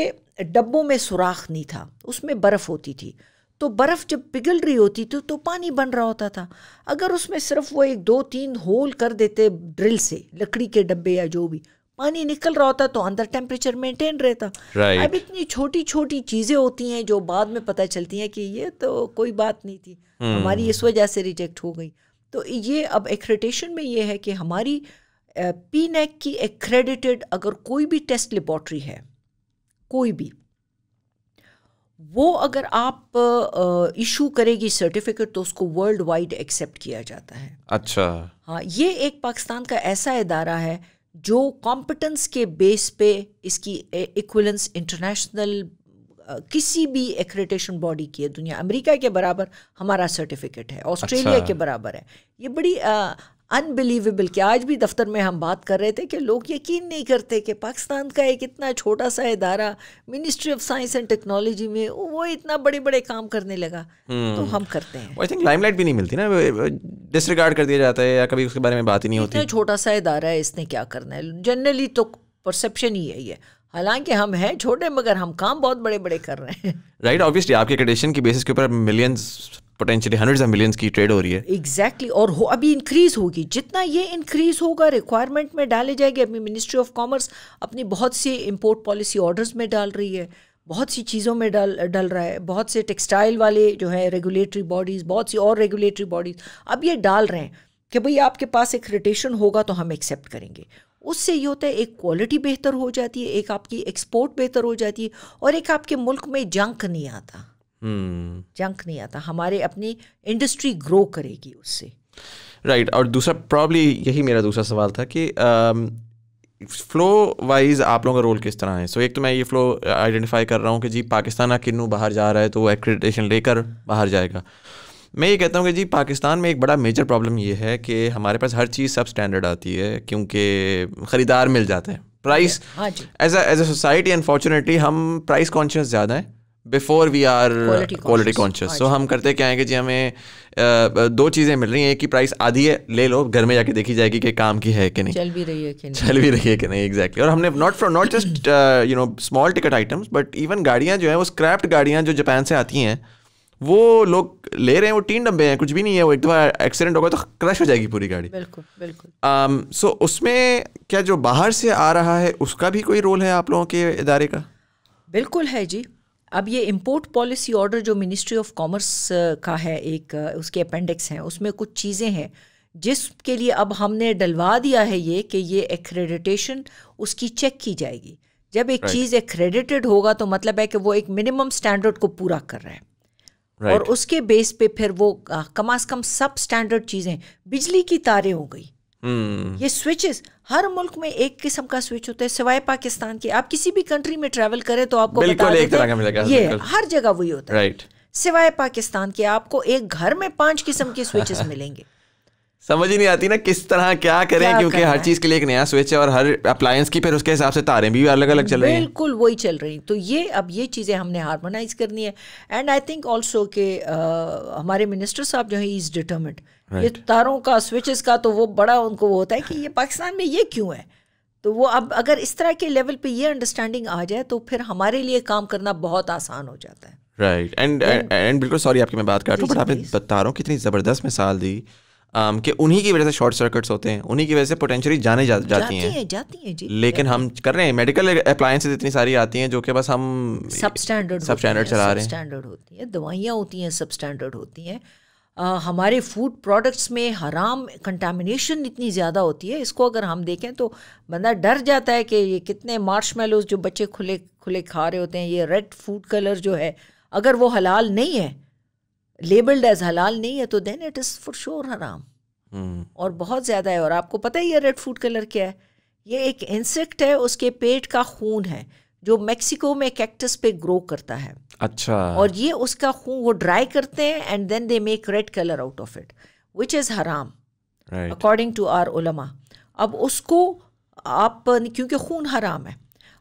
डब्बों में सुराख नहीं था उसमें बर्फ़ होती थी तो बर्फ़ जब पिघल रही होती थी तो पानी बन रहा होता था अगर उसमें सिर्फ वो एक दो तीन होल कर देते ड्रिल से लकड़ी के डब्बे या जो भी पानी निकल रहा होता तो अंदर टेम्परेचर मेंटेन रहता right. अब इतनी छोटी छोटी चीज़ें होती हैं जो बाद में पता चलती हैं कि ये तो कोई बात नहीं थी hmm. हमारी इस वजह से रिजेक्ट हो गई तो ये अब एक्रेडिटेशन में ये है कि हमारी पी नेक e की एक्रेडिटेड अगर कोई भी टेस्ट लेबॉर्ट्री है कोई भी वो अगर आप इशू करेगी सर्टिफिकेट तो उसको वर्ल्ड वाइड एक्सेप्ट किया जाता है अच्छा हाँ ये एक पाकिस्तान का ऐसा इदारा है जो कॉम्पिटेंस के बेस पे इसकी इक्वलेंस इंटरनेशनल किसी भी एक्रेटेशन बॉडी की है दुनिया अमेरिका के बराबर हमारा सर्टिफिकेट है अच्छा। ऑस्ट्रेलिया अच्छा। के बराबर है ये बड़ी अनबिलीवेबल कि आज भी दफ्तर में हम बात कर रहे थे कि लोग यकीन नहीं करते कि पाकिस्तान का एक इतना छोटा सा इदारा ministry of science and technology में वो इतना बड़े बड़े काम करने लगा hmm. तो हम्म। हम करते हैं आई थिंक लाइमलाइट भी नहीं मिलती ना डिसरिगार्ड कर दिया जाता है या कभी उसके बारे में बात ही नहीं होती छोटा सा इदारा है इसने क्या करना है जनरली तो परसेप्शन ही यही है हालांकि हम हैं छोटे मगर हम काम बहुत बड़े बड़े कर रहे हैं राइट right, ऑब्वियसली आपके कंडीशन की बेसिस के ऊपर millions potentially hundred of millions की ट्रेड हो रही है एग्जैक्टली exactly. और हो अभी इंक्रीज होगी जितना ये इंक्रीज होगा रिक्वायरमेंट में डाले जाएगी अपनी मिनिस्ट्री ऑफ कॉमर्स अपनी बहुत सी इम्पोर्ट पॉलिसी ऑर्डर्स में डाल रही है बहुत सी चीज़ों में डल डल रहा है बहुत से टेक्सटाइल वाले जो है रेगुलेटरी बॉडीज़ बहुत सी और रेगुलेटरी बॉडीज़ अब ये डाल रहे हैं कि भाई आपके पास एक रिटेशन होगा तो हम एक्सेप्ट करेंगे उससे ये होता है एक क्वालिटी बेहतर हो जाती है एक आपकी एक्सपोर्ट बेहतर हो जाती है और एक आपके मुल्क में जंक नहीं आता हम्म। जंक नहीं आता हमारे अपनी इंडस्ट्री ग्रो करेगी उससे राइट right, और दूसरा प्रॉब्ली यही मेरा दूसरा सवाल था कि फ्लो um, वाइज आप लोगों का रोल किस तरह है सो so, एक तो मैं ये फ्लो आइडेंटिफाई uh, कर रहा हूँ कि जी पाकिस्तान किन्नू बाहर जा रहा है तो वो एक्रेडिटेशन लेकर बाहर जाएगा मैं ये कहता हूँ कि जी पाकिस्तान में एक बड़ा मेजर प्रॉब्लम ये है कि हमारे पास हर चीज़ सब स्टैंडर्ड आती है क्योंकि ख़रीदार मिल जाते हैं price as as a society unfortunately हम प्राइस कॉन्शियस ज़्यादा हैं before we are quality conscious so हम करते क्या है कि जी हमें uh, दो चीज़ें मिल रही हैं एक की प्राइस आधी है ले लो घर में जाके देखी जाएगी कि काम की है कि नहीं चल भी रही है कि चल भी रही है कि नहीं एग्जैक्टली और हमने not from not just you know small ticket items but even गाड़ियाँ जो हैं वो स्क्रैप्ड गाड़ियाँ जो जापान से आती हैं वो लोग ले रहे हैं वो तीन डब्बे हैं कुछ भी नहीं है वो एक दफ़ा एक्सीडेंट होगा तो क्रश हो जाएगी पूरी गाड़ी बिल्कुल बिल्कुल um, सो so उसमें क्या जो बाहर से आ रहा है उसका भी कोई रोल है आप लोगों के इदारे का बिल्कुल है जी अब ये इम्पोर्ट पॉलिसी ऑर्डर जो मिनिस्ट्री ऑफ कॉमर्स का है एक uh, उसके अपेंडिक्स हैं उसमें कुछ चीज़ें हैं जिसके लिए अब हमने डलवा दिया है ये कि ये एक्रेडिटेशन उसकी चेक की जाएगी जब एक right. चीज़ एक्रेडिटेड होगा तो मतलब है कि वो एक मिनिमम स्टैंडर्ड को पूरा कर रहा है right. और उसके बेस पे फिर वो uh, कम अज़ कम सब स्टैंडर्ड चीज़ें बिजली की तारें हो गई हम्म। ये स्विचेस हर मुल्क में एक किस्म का स्विच होता है सिवाय पाकिस्तान के आप किसी भी कंट्री में ट्रेवल करें तो आपको बता एक तरह का मिलेगा ये हर जगह वही होता है सिवाय पाकिस्तान के आपको एक घर में पांच किस्म के स्विचेस मिलेंगे समझ ही नहीं आती ना किस तरह क्या करें क्या क्योंकि हर चीज के लिए एक नया स्विच है और हर अप्लायंस की फिर उसके हिसाब से तारें भी अलग अलग चल रही हैं बिल्कुल वही चल रही तो ये अब ये चीज़ें हमने हारमोनाइज करनी है एंड आई थिंक ऑल्सो के आ, हमारे मिनिस्टर साहब जो है इज डिटर्मेंट ये तारों का स्विचेस का तो वो बड़ा उनको वो होता है कि ये पाकिस्तान में ये क्यों है तो वो अब अगर इस तरह के लेवल पे ये अंडरस्टैंडिंग आ जाए तो फिर हमारे लिए काम करना बहुत आसान हो जाता है राइट एंड एंड बिल्कुल सॉरी आपकी मैं बात कर रहा हूँ बट आपने तारों की इतनी ज़बरदस्त मिसाल दी um, कि उन्हीं की वजह से शॉर्ट सर्किट्स होते हैं उन्हीं की वजह से पोटेंशियली जाने जा, जाती, जाती हैं है, जाती हैं जी लेकिन हम कर रहे हैं मेडिकल अप्लायंसेज इतनी सारी आती हैं जो कि बस हम सब स्टैंडर्ड सब स्टैंडर्ड चला रहे हैं स्टैंडर्ड होती है दवाइयाँ होती हैं सब स्टैंडर्ड होती हैं हमारे फूड प्रोडक्ट्स में हराम कंटामिनेशन इतनी ज़्यादा होती है इसको अगर हम देखें तो बंदा डर जाता है कि ये कितने मार्श जो बच्चे खुले खुले खा रहे होते हैं ये रेड फूड कलर जो है अगर वो हलाल नहीं है लेबल्ड एज हलाल नहीं है तो then it is for sure हराम और बहुत ज़्यादा है और आपको पता ही है रेड फूड कलर क्या है ये एक इंसेक्ट है उसके पेट का खून है जो मेक्सिको में कैक्टस पे ग्रो करता है अच्छा और ये उसका खून वो ड्राई करते हैं and then they make red colour out of it which is हराम अकॉर्डिंग टू आर ओलमा अब उसको आप क्योंकि खून हराम है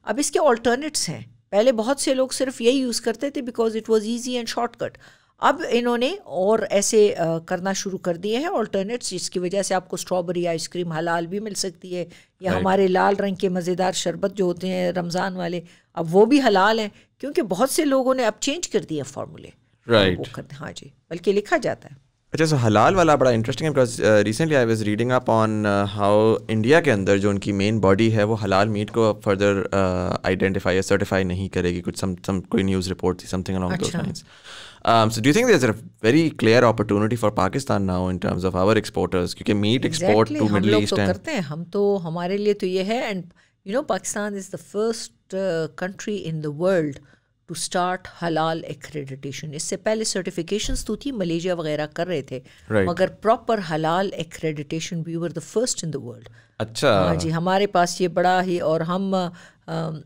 अब इसके ऑल्टरनेट्स हैं पहले बहुत से लोग सिर्फ यही यूज़ करते थे because it was easy and shortcut अब इन्होंने और ऐसे करना शुरू कर दिए हैं ऑल्टरनेट्स जिसकी वजह से आपको स्ट्रॉबेरी आइसक्रीम हलाल भी मिल सकती है या हमारे लाल रंग के मज़ेदार शरबत जो होते हैं रमज़ान वाले अब वो भी हलाल हैं क्योंकि बहुत से लोगों ने अब चेंज कर दिए फार्मूले राइट right. हाँ जी बल्कि लिखा जाता है अच्छा सो हलाल वाला बड़ा इंटरेस्टिंग है because recently I was reading up on how India के अंदर जो उनकी मेन बॉडी है वो हलाल मीट को फर्दर आइडेंटिफाई या सर्टिफाई नहीं करेगी कुछ सम सम कोई न्यूज़ रिपोर्ट थी something along those lines Um, so do you think there's a very clear opportunity for Pakistan now in terms of our exporters? You meat meet export to Middle East. तो करते हैं हम तो हमारे लिए तो ये है and you know Pakistan is the first uh, country in the world to start halal accreditation. इससे पहले certifications तो थी मलेशिया वगैरह कर रहे थे right. मगर proper halal accreditation, we were the first in the world. अच्छा हाँ जी हमारे पास ये बड़ा ही और हम um,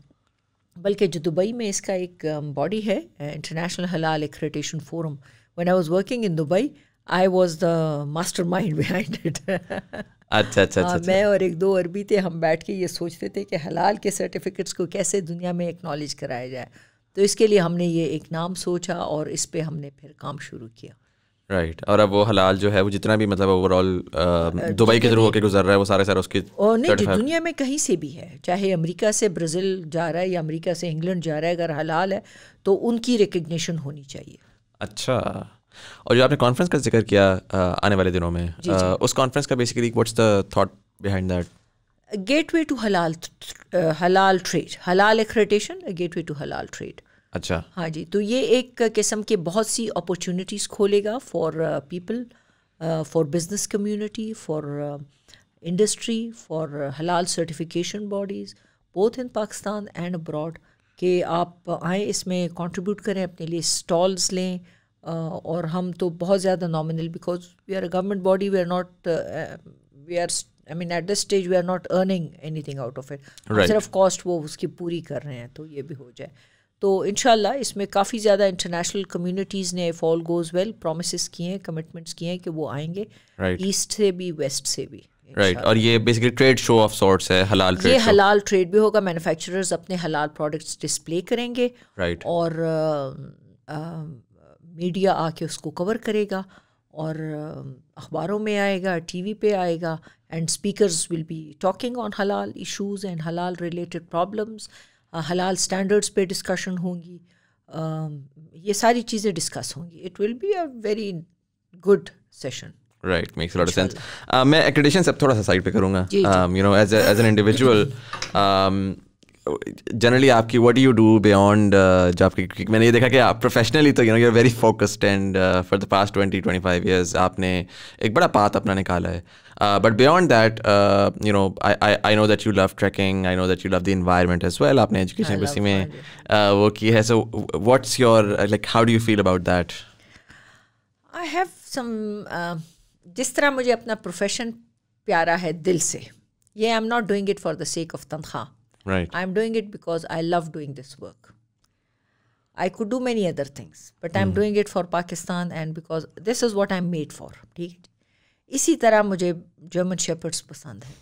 बल्कि जो दुबई में इसका एक बॉडी um, है इंटरनेशनल हलाल accreditation forum one I was working in Dubai I was the master mind behind अच्छा अच्छा अच्छा, हाँ, अच्छा मैं और एक दो अरबी थे हम बैठ के ये सोचते थे कि हलाल के सर्टिफिकेट्स को कैसे दुनिया में एक्नॉलेज कराया जाए तो इसके लिए हमने ये एक नाम सोचा और इस पर हमने फिर काम शुरू किया राइट और अब वो हलाल जो है वो जितना भी मतलब ओवरऑल दुबई के थ्रू होकर गुजर रहा है वो सारे सारे उसके और नहीं दुनिया में कहीं से भी है चाहे अमेरिका से ब्राज़ील जा रहा है या अमेरिका से इंग्लैंड जा रहा है अगर हलाल है तो उनकी रिकग्निशन होनी चाहिए अच्छा और जो आपने कॉन्फ्रेंस का जिक्र किया आने वाले दिनों में जी जी। उस कॉन्फ्रेंस का basically what's the thought behind that gateway to हलाल हलाल ट्रेड हलाल एक्रेटेशन गेटवे टू हलाल ट्रेड अच्छा हाँ जी तो ये एक किस्म के बहुत सी अपॉर्चुनिटीज़ खोलेगा for people for business community for industry for हलाल certification bodies both in Pakistan and abroad कि आप आए इसमें कंट्रीब्यूट करें अपने लिए स्टॉल्स लें uh, और हम तो बहुत ज़्यादा nominal because we are government body we are not we are I mean at the stage we are not earning anything out of it सिर्फ कॉस्ट वो उसकी पूरी कर रहे हैं तो ये भी हो जाए तो इन इसमें काफ़ी ज़्यादा इंटरनेशनल कम्युनिटीज़ ने if all goes well promise किए हैं कमिटमेंट्स किए हैं कि वो आएंगे ईस्ट right. से भी वेस्ट से भी राइट right. और ये basically trade show of sorts है हलाल ट्रेड ये हलाल ट्रेड भी होगा मैन्युफैक्चरर्स अपने हलाल प्रोडक्ट्स डिस्प्ले करेंगे राइट right. और आ, आ, मीडिया आके उसको कवर करेगा और अखबारों में आएगा टीवी पे आएगा and speakers will be talking on हलाल इश्यूज एंड हलाल रिलेटेड प्रॉब्लम्स हलाल स्टैंडर्ड्स पे डिस्कशन होंगी um, ये सारी चीज़ें डिस्कस होंगी it will be a very good session right makes lot sense मैं एक्रेडिशन सब थोड़ा सा साइड पे करूँगा you know as as an individual generally आपकी व्हाट यू डू बियॉन्ड जो आपकी मैंने ये देखा कि आप प्रोफेशनली तो you know you are very focused and for the past twenty twenty five years आपने एक बड़ा पाथ अपना निकाला है Uh, but beyond that, uh, you know, I, I, I know that you love trekking. I know that you love the environment as well. आपने education embassy में uh, वो की है. So what's your like? How do you feel about that? I have some uh, जिस तरह मुझे अपना profession प्यारा है दिल से. Yeah, I'm not doing it for the sake of tanha. Right. I'm doing it because I love doing this work. I could do many other things, but mm. I'm hmm. doing it for Pakistan and because this is what I'm made for. ठीक इसी तरह मुझे German shepherds पसंद है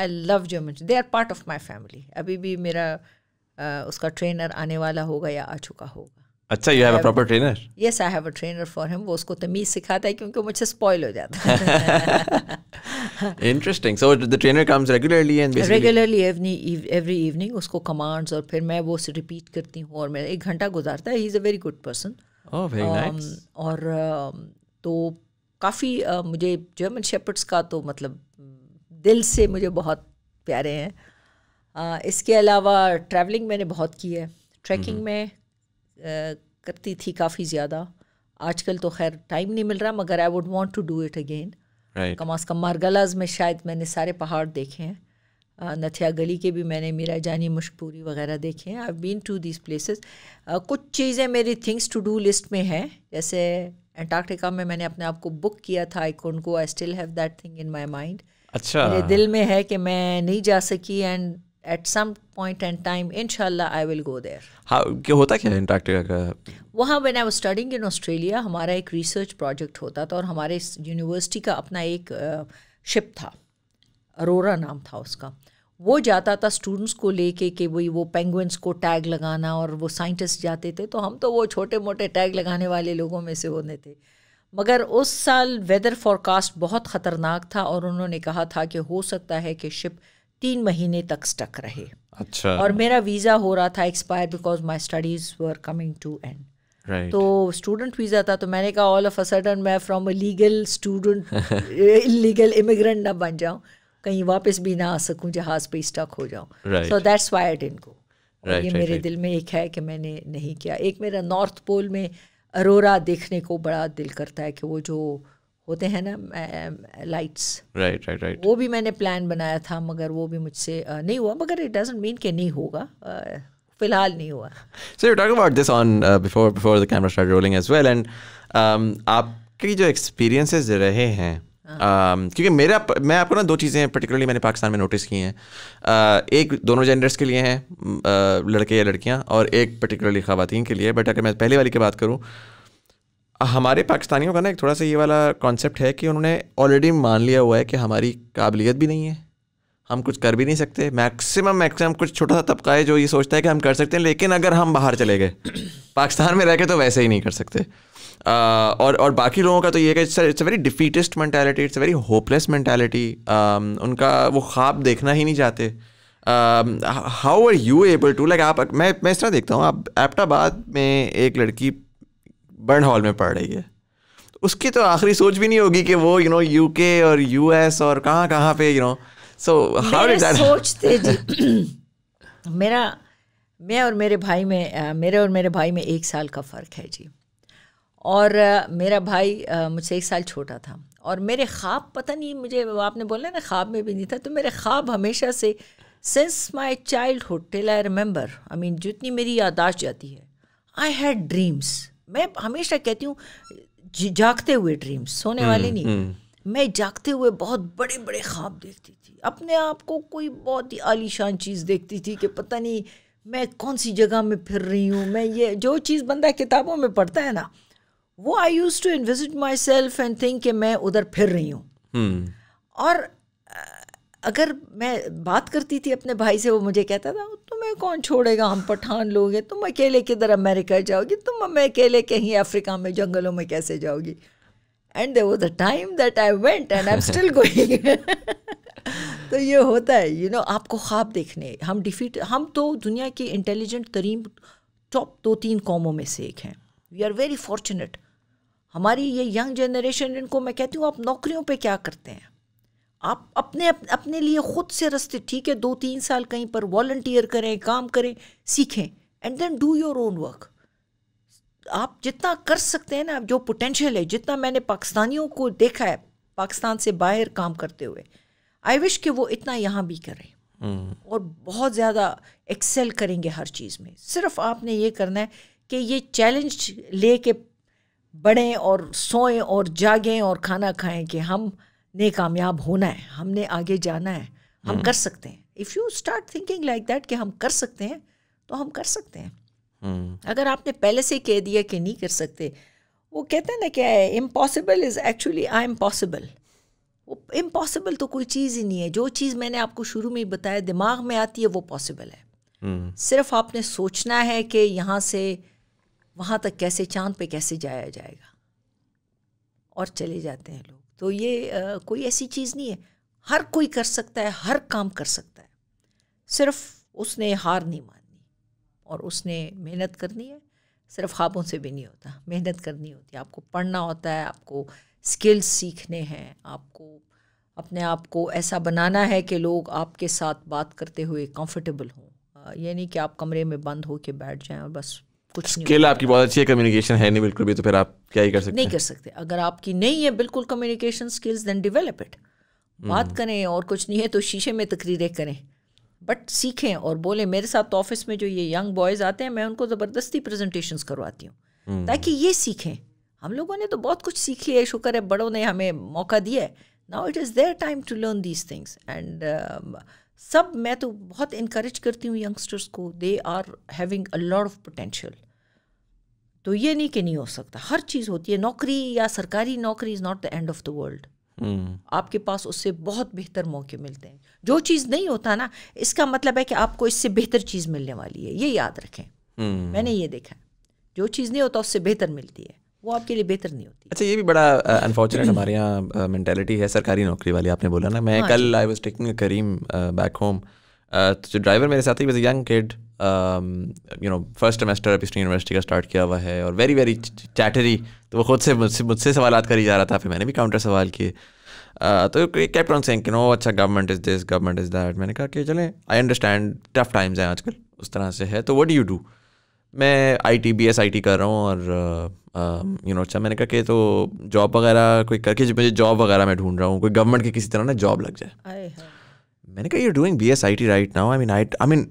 I love German they are part of my family अभी भी मेरा uh, उसका ट्रेनर आने वाला होगा या आ चुका होगा अच्छा you have a proper trainer yes I have a trainer for him वो उसको तमीज सिखाता है क्योंकि मुझसे स्पॉइल हो जाता है interesting so the trainer comes regularly and basically regularly every every evening उसको कमांड्स और फिर मैं वो रिपीट करती हूँ और मैं एक घंटा गुजारता है he is a very good person oh very nice और um, तो काफ़ी मुझे जर्मन शेपर्ड्स का तो मतलब दिल से मुझे बहुत प्यारे हैं इसके अलावा ट्रैवलिंग मैंने बहुत की है ट्रैकिंग हम्म। में करती थी काफ़ी ज़्यादा आजकल तो खैर टाइम नहीं मिल रहा मगर I would want to do it again come as come मारगलाज में शायद मैंने सारे पहाड़ देखे हैं नथिया गली के भी मैंने मेरा जानी मशपूरी वगैरह देखे हैं I been to this places कुछ चीज़ें मेरी थिंग्स टू डू लिस्ट में हैं जैसे एंटार्क्टिका में मैंने अपने आप को बुक किया था आइकॉन को I still have that thing in my mind अच्छा मेरे दिल में है कि मैं नहीं जा सकी and at some point and time इनशाला आई विल गो देयर क्या होता क्या एंटार्क्टिका का वहाँ when I was studying in Australia हमारा एक रिसर्च प्रोजेक्ट होता था और हमारे यूनिवर्सिटी का अपना एक शिप था अरोरा नाम था उसका वो जाता था स्टूडेंट्स को लेके कि वही वो पेंगुइन्स को टैग लगाना और वो साइंटिस्ट जाते थे तो हम तो वो छोटे मोटे टैग लगाने वाले लोगों में से होने थे मगर उस साल वेदर फॉरकास्ट बहुत ख़तरनाक था और उन्होंने कहा था कि हो सकता है कि शिप तीन महीने तक स्टक रहे अच्छा और मेरा वीज़ा हो रहा था expire because my studies were coming to end Right. तो स्टूडेंट वीज़ा था तो मैंने कहा ऑल ऑफ अ सडन मैं from a legal student legal immigrant ना बन जाऊँ कहीं वापस भी ना आ सकूं जहाज़ पे स्टक हो जाऊं so that's why I didn't go ये मेरे right, दिल में एक है कि मैंने नहीं किया एक मेरा नॉर्थ पोल में अरोरा देखने को बड़ा दिल करता है कि वो जो होते हैं ना लाइट्स राइट राइट राइट वो भी मैंने प्लान बनाया था मगर वो भी मुझसे uh, नहीं हुआ मगर इट डजंट मीन कि नहीं होगा uh, फिलहाल नहीं हुआ so you talking about this on before before the camera start rolling as well and आपकी जो एक्सपीरियंसेस रहे हैं Um, क्योंकि मेरा मैं आपको ना दो चीज़ें पर्टिकुलरली मैंने पाकिस्तान में नोटिस की हैं uh, एक दोनों जेंडर्स के लिए हैं uh, लड़के या लड़कियां और एक पर्टिकुलरली ख़वातीन के लिए बट अगर मैं पहले वाली की बात करूँ हमारे पाकिस्तानियों का ना एक थोड़ा सा ये वाला कॉन्सेप्ट है कि उन्होंने ऑलरेडी मान लिया हुआ है कि हमारी काबिलियत भी नहीं है हम कुछ कर भी नहीं सकते मैक्सिमम मैक्सिमम कुछ छोटा सा तबका है जो ये सोचता है कि हम कर सकते हैं लेकिन अगर हम बाहर चले गए पाकिस्तान में रह के तो वैसे ही नहीं कर सकते Uh, और और बाकी लोगों का तो ये है कि it's a very defeatist mentality it's a very hopeless mentality उनका वो ख्वाब देखना ही नहीं चाहते how are you able to like आप मैं मैं इस तरह देखता हूँ आप एपटाबाद में एक लड़की बर्न हॉल में पढ़ रही है उसकी तो आखिरी सोच भी नहीं होगी कि वो यू नो यू और यू और कहाँ कहाँ पे you know so how did that मेरा मैं और मेरे भाई में मेरे और मेरे भाई में एक साल का फ़र्क है जी और मेरा भाई मुझसे एक साल छोटा था और मेरे ख्वाब पता नहीं मुझे आपने बोला ना ख्वाब में भी नहीं था तो मेरे ख्वाब हमेशा से since my child till I remember I mean जितनी मेरी यादाश्त जाती है आई हैड ड्रीम्स मैं हमेशा कहती हूँ जागते हुए ड्रीम्स सोने वाले हम्म, नहीं हम्म। मैं जागते हुए बहुत बड़े बड़े ख्वाब देखती थी अपने आप को कोई बहुत ही आलीशान चीज़ देखती थी कि पता नहीं मैं कौन सी जगह में फिर रही हूँ मैं ये जो चीज़ बंदा किताबों में पढ़ता है ना वो I use to visit myself and think कि मैं उधर फिर रही हूँ hmm. और अगर मैं बात करती थी अपने भाई से वो मुझे कहता था तुम्हें कौन छोड़ेगा हम पठान लोग तुम अकेले किधर अमेरिका जाओगी तुम अकेले कहीं अफ्रीका में जंगलों में कैसे जाओगी एंड दे वो the time that I went and I am still going तो ये होता है यू you नो know, आपको ख्वाब देखने हम डिफीट हम तो दुनिया की इंटेलिजेंट तरीन टॉप दो तीन कौमों में से एक हैं वी आर वेरी फॉर्चुनेट हमारी ये यंग जनरेशन इनको मैं कहती हूँ आप नौकरियों पे क्या करते हैं आप अपने अपने लिए ख़ुद से रस्ते ठीक है दो तीन साल कहीं पर वॉल्टियर करें काम करें सीखें and then do your own work आप जितना कर सकते हैं ना जो पोटेंशियल है जितना मैंने पाकिस्तानियों को देखा है पाकिस्तान से बाहर काम करते हुए आई विश कि वो इतना यहाँ भी करें हम्म। और बहुत ज़्यादा एक्सेल करेंगे हर चीज़ में सिर्फ आपने ये करना है कि ये चैलेंज ले के बढ़ें और सोएं और जागें और खाना खाएं कि हम ने कामयाब होना है हमने आगे जाना है हम हम्म। कर सकते हैं if you start thinking like that कि हम कर सकते हैं तो हम कर सकते हैं हम्म। अगर आपने पहले से कह दिया कि नहीं कर सकते वो कहते हैं ना क्या है impossible is actually I am possible वो इम्पॉसिबल तो कोई चीज़ ही नहीं है जो चीज़ मैंने आपको शुरू में ही बताया दिमाग में आती है वो पॉसिबल है हम्म। सिर्फ आपने सोचना है कि यहाँ से वहाँ तक कैसे चांद पे कैसे जाया जाएगा और चले जाते हैं लोग तो ये आ, कोई ऐसी चीज़ नहीं है हर कोई कर सकता है हर काम कर सकता है सिर्फ उसने हार नहीं माननी और उसने मेहनत करनी है सिर्फ ख्वाबों से भी नहीं होता मेहनत करनी होती है आपको पढ़ना होता है आपको स्किल्स सीखने हैं आपको अपने आप को ऐसा बनाना है कि लोग आपके साथ बात करते हुए कंफर्टेबल हों यानी कि आप कमरे में बंद हो के बैठ जाएं और बस कुछ स्किल आपकी बहुत अच्छी है कम्युनिकेशन है नहीं बिल्कुल भी तो फिर आप क्या ही कर सकते नहीं कर सकते अगर आपकी नहीं है बिल्कुल communication skills then develop it बात हम्म। करें और कुछ नहीं है तो शीशे में तकरीरें करें बट सीखें और बोलें मेरे साथ ऑफिस तो में जो ये यंग बॉयज़ आते हैं मैं उनको ज़बरदस्ती प्रजेंटेशन करवाती हूँ हम्म। ताकि ये सीखें हम लोगों ने तो बहुत कुछ सीख लिया है शुक्र है बड़ों ने हमें मौका दिया है now it is their time to learn these things and सब मैं तो बहुत इंक्रेज करती हूँ यंगस्टर्स को they are having a lot of potential तो ये नहीं कि नहीं हो सकता हर चीज़ होती है नौकरी या सरकारी नौकरी is not the end of the world आपके पास उससे बहुत बेहतर मौके मिलते हैं जो चीज़ नहीं होता ना इसका मतलब है कि आपको इससे बेहतर चीज़ मिलने वाली है ये याद रखें hmm. मैंने ये देखा जो चीज़ नहीं होता उससे बेहतर मिलती है वो आपके लिए बेहतर नहीं होती अच्छा ये भी बड़ा अनफॉर्चुनेट हमारे यहाँ मैंटेलिटी है सरकारी नौकरी वाली आपने बोला ना मैं हाँ, कल I was taking Careem back home तो जो ड्राइवर मेरे साथ ही young kid you know first semester अब यूनिवर्सिटी का स्टार्ट किया हुआ है और वेरी वेरी चैटरी तो वो खुद से मुझसे मुझसे सवाल करी जा रहा था फिर मैंने भी काउंटर सवाल किए तो कैप्ट ऑन सेंग नो अच्छा government is this government is that मैंने कहा कि चलें आई अंडरस्टैंड टफ टाइम्स हैं आजकल उस तरह से है तो वट डू यू डू मैं I T B S I T कर रहा हूँ और यू नो अच्छा मैंने कहा कि तो जॉब वगैरह कोई करके मुझे जॉब वगैरह मैं ढूंढ रहा हूँ कोई गवर्नमेंट की किसी तरह ना जॉब लग जाए मैंने कहा you doing B S I T right now I mean I I mean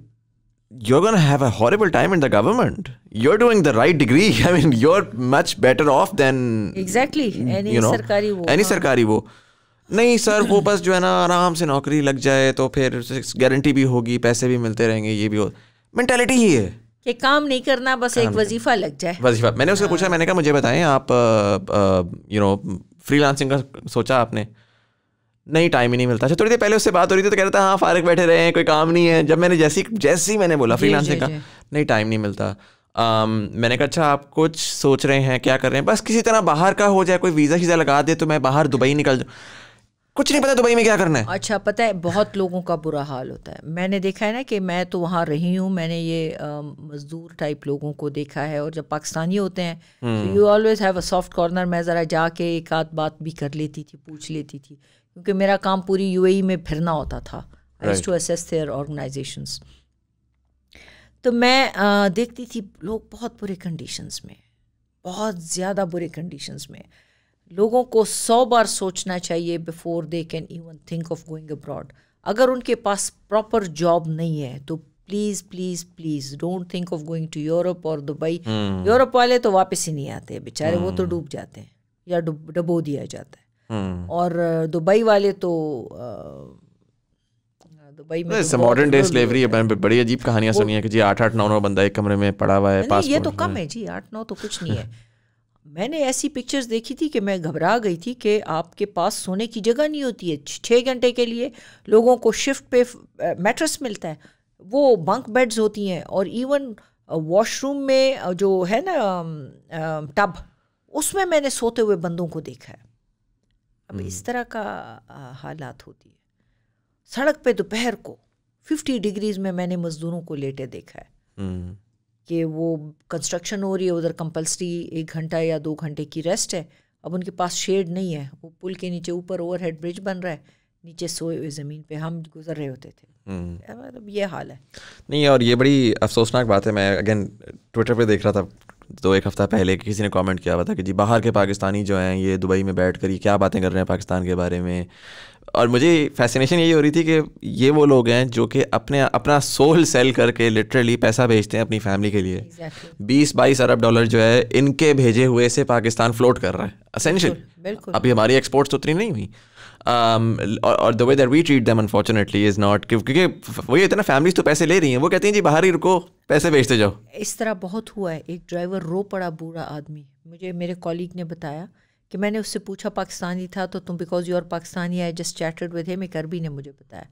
you are gonna have a horrible time in the government you are doing the right degree I mean you are much better off than exactly सरकारी वो any हाँ। सरकारी वो नहीं sir वो बस जो है ना आराम से नौकरी लग जाए तो फिर गारंटी भी होगी पैसे भी मिलते रहेंगे ये भी हो मैंटेलिटी ही है कि काम नहीं करना बस एक वजीफा लग जाए वजीफा मैंने उससे पूछा हाँ। मैंने कहा मुझे बताएं आप यू नो फ्रीलांसिंग का सोचा आपने नहीं टाइम ही नहीं मिलता अच्छा थोड़ी देर पहले उससे बात हो रही थी तो कह रहा था हाँ फारग बैठे रहे हैं कोई काम नहीं है जब मैंने जैसी जैसी मैंने बोला फ्रीलांसिंग का नहीं टाइम नहीं मिलता Um, मैंने कहा अच्छा आप कुछ सोच रहे हैं क्या कर रहे हैं बस किसी तरह बाहर का हो जाए कोई वीज़ा शीज़ा लगा दे तो मैं बाहर दुबई निकल जाऊँ कुछ नहीं पता दुबई में क्या करना है अच्छा पता है बहुत लोगों का बुरा हाल होता है मैंने देखा है ना कि मैं तो वहाँ रही हूँ मैंने ये मजदूर टाइप लोगों को देखा है और जब पाकिस्तानी होते हैं you always have a soft corner मैं ज़रा जाके एक आध बात भी कर लेती थी पूछ लेती थी क्योंकि मेरा काम पूरी यू e में फिरना होता था I to assess their organization तो मैं आ, देखती थी लोग बहुत बुरे कंडीशन में बहुत ज़्यादा बुरे कंडीशन में लोगों को सौ बार सोचना चाहिए before they can even think of going abroad अगर उनके पास प्रॉपर जॉब नहीं है तो please please please don't think of going to Europe और दुबई यूरोप वाले तो वापस ही नहीं आते बेचारे hmm. वो तो hmm. डूब जाते हैं या डबो दिया जाता है hmm. और दुबई वाले तो आ, दुबई में मॉडर्न डे स्लेवरी है बड़ी अजीब कहानियां सुनी है कि जी आठ आठ नौ नौ बंदा एक कमरे में पड़ा हुआ है पास ये तो कम है जी आठ नौ तो कुछ नहीं है मैंने ऐसी पिक्चर्स देखी थी कि मैं घबरा गई थी कि आपके पास सोने की जगह नहीं होती है छः घंटे के लिए लोगों को शिफ्ट पे मेट्रस मिलता है वो बंक बेड्स होती हैं और इवन वॉशरूम में जो है ना टब उसमें मैंने सोते हुए बंदों को देखा है अब इस हम्म। तरह का हालात होती है सड़क पे दोपहर को फिफ्टी डिग्रीज में मैंने मज़दूरों को लेटे देखा है हम्म। कि वो कंस्ट्रक्शन हो रही है उधर कंपलसरी एक घंटा या दो घंटे की रेस्ट है अब उनके पास शेड नहीं है वो पुल के नीचे ऊपर ओवरहेड ब्रिज बन रहा है नीचे सोए हुए ज़मीन पे हम गुजर रहे होते थे हम्म। मतलब ये हाल है नहीं और ये बड़ी अफसोसनाक बात है मैं अगेन ट्विटर पे देख रहा था तो एक हफ़्ता पहले किसी ने कमेंट किया हुआ था कि जी बाहर के पाकिस्तानी जो हैं ये दुबई में बैठ कर ये क्या बातें कर रहे हैं पाकिस्तान के बारे में और मुझे फैसिनेशन यही हो रही थी कि ये वो लोग हैं जो कि अपने अपना सोल सेल करके लिटरली पैसा भेजते हैं अपनी फैमिली के लिए बीस बाईस अरब डॉलर जो है इनके भेजे हुए से पाकिस्तान फ्लोट कर रहा है असेंशियल अभी हमारी एक्सपोर्ट्स तो उतनी नहीं हुई um, और, और the way that we treat them unfortunately is not क्योंकि वो ये इतना families तो पैसे ले रही हैं वो कहती हैं जी बाहर ही रुको पैसे भेजते जाओ इस तरह बहुत हुआ है एक ड्राइवर रो पड़ा बूढ़ा आदमी मुझे मेरे कॉलीग ने बताया कि मैंने उससे पूछा पाकिस्तानी था तो तुम because you are Pakistani I just chatted with him एक अरबी ने मुझे बताया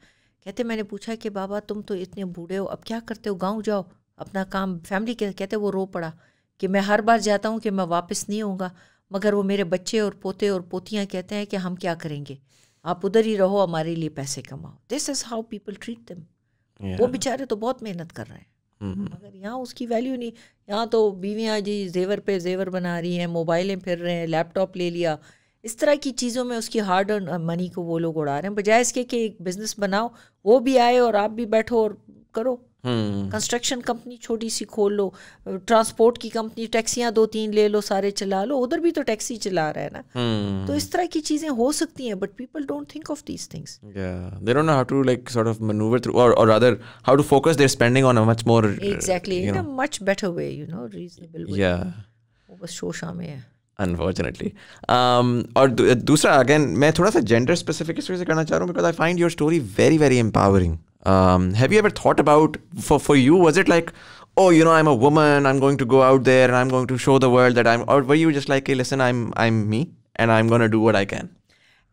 कहते मैंने पूछा कि बाबा तुम तो इतने बूढ़े हो अब क्या करते हो गाँव जाओ अपना काम फैमिली के कहते वो रो पड़ा कि मैं हर बार जाता हूँ कि मैं वापस नहीं होऊंगा मगर वो मेरे बच्चे और पोते और पोतियाँ कहते हैं कि हम क्या करेंगे आप उधर ही रहो हमारे लिए पैसे कमाओ this is how people treat them वो बेचारे तो बहुत मेहनत कर रहे हैं mm-hmm. मगर यहाँ उसकी वैल्यू नहीं यहाँ तो बीवियाँ जी जेवर पे जेवर बना रही हैं मोबाइलें फिर रहे हैं लैपटॉप ले लिया इस तरह की चीज़ों में उसकी हार्ड अर्न मनी को वो लोग उड़ा रहे हैं बजाय इसके कि एक बिज़नेस बनाओ वो भी आए और आप भी बैठो और करो हम्म। कंस्ट्रक्शन कंपनी छोटी सी खोल लो ट्रांसपोर्ट की कंपनी टैक्सियां दो तीन ले लो सारे चला लो उधर भी तो टैक्सी चला रहा है ना हम्म। तो इस तरह की चीजें हो सकती हैं but people don't think of these things they don't know how to like sort of manoeuvre through और और other how to focus their spending on a much more exactly in a much better way you know reasonable way या वो बस शोशा में है unfortunately um, और दूसरा again मैं थोड़ा सा जेंडर स्पेसिफिक इस वजह से करना चाह रहा हूँ because I find your story very very empowering Um, have you ever thought about for for you? Was it like, oh, you know, I'm a woman. I'm going to go out there and I'm going to show the world that I'm. Or were you just like, hey, listen, I'm I'm me and I'm gonna do what I can.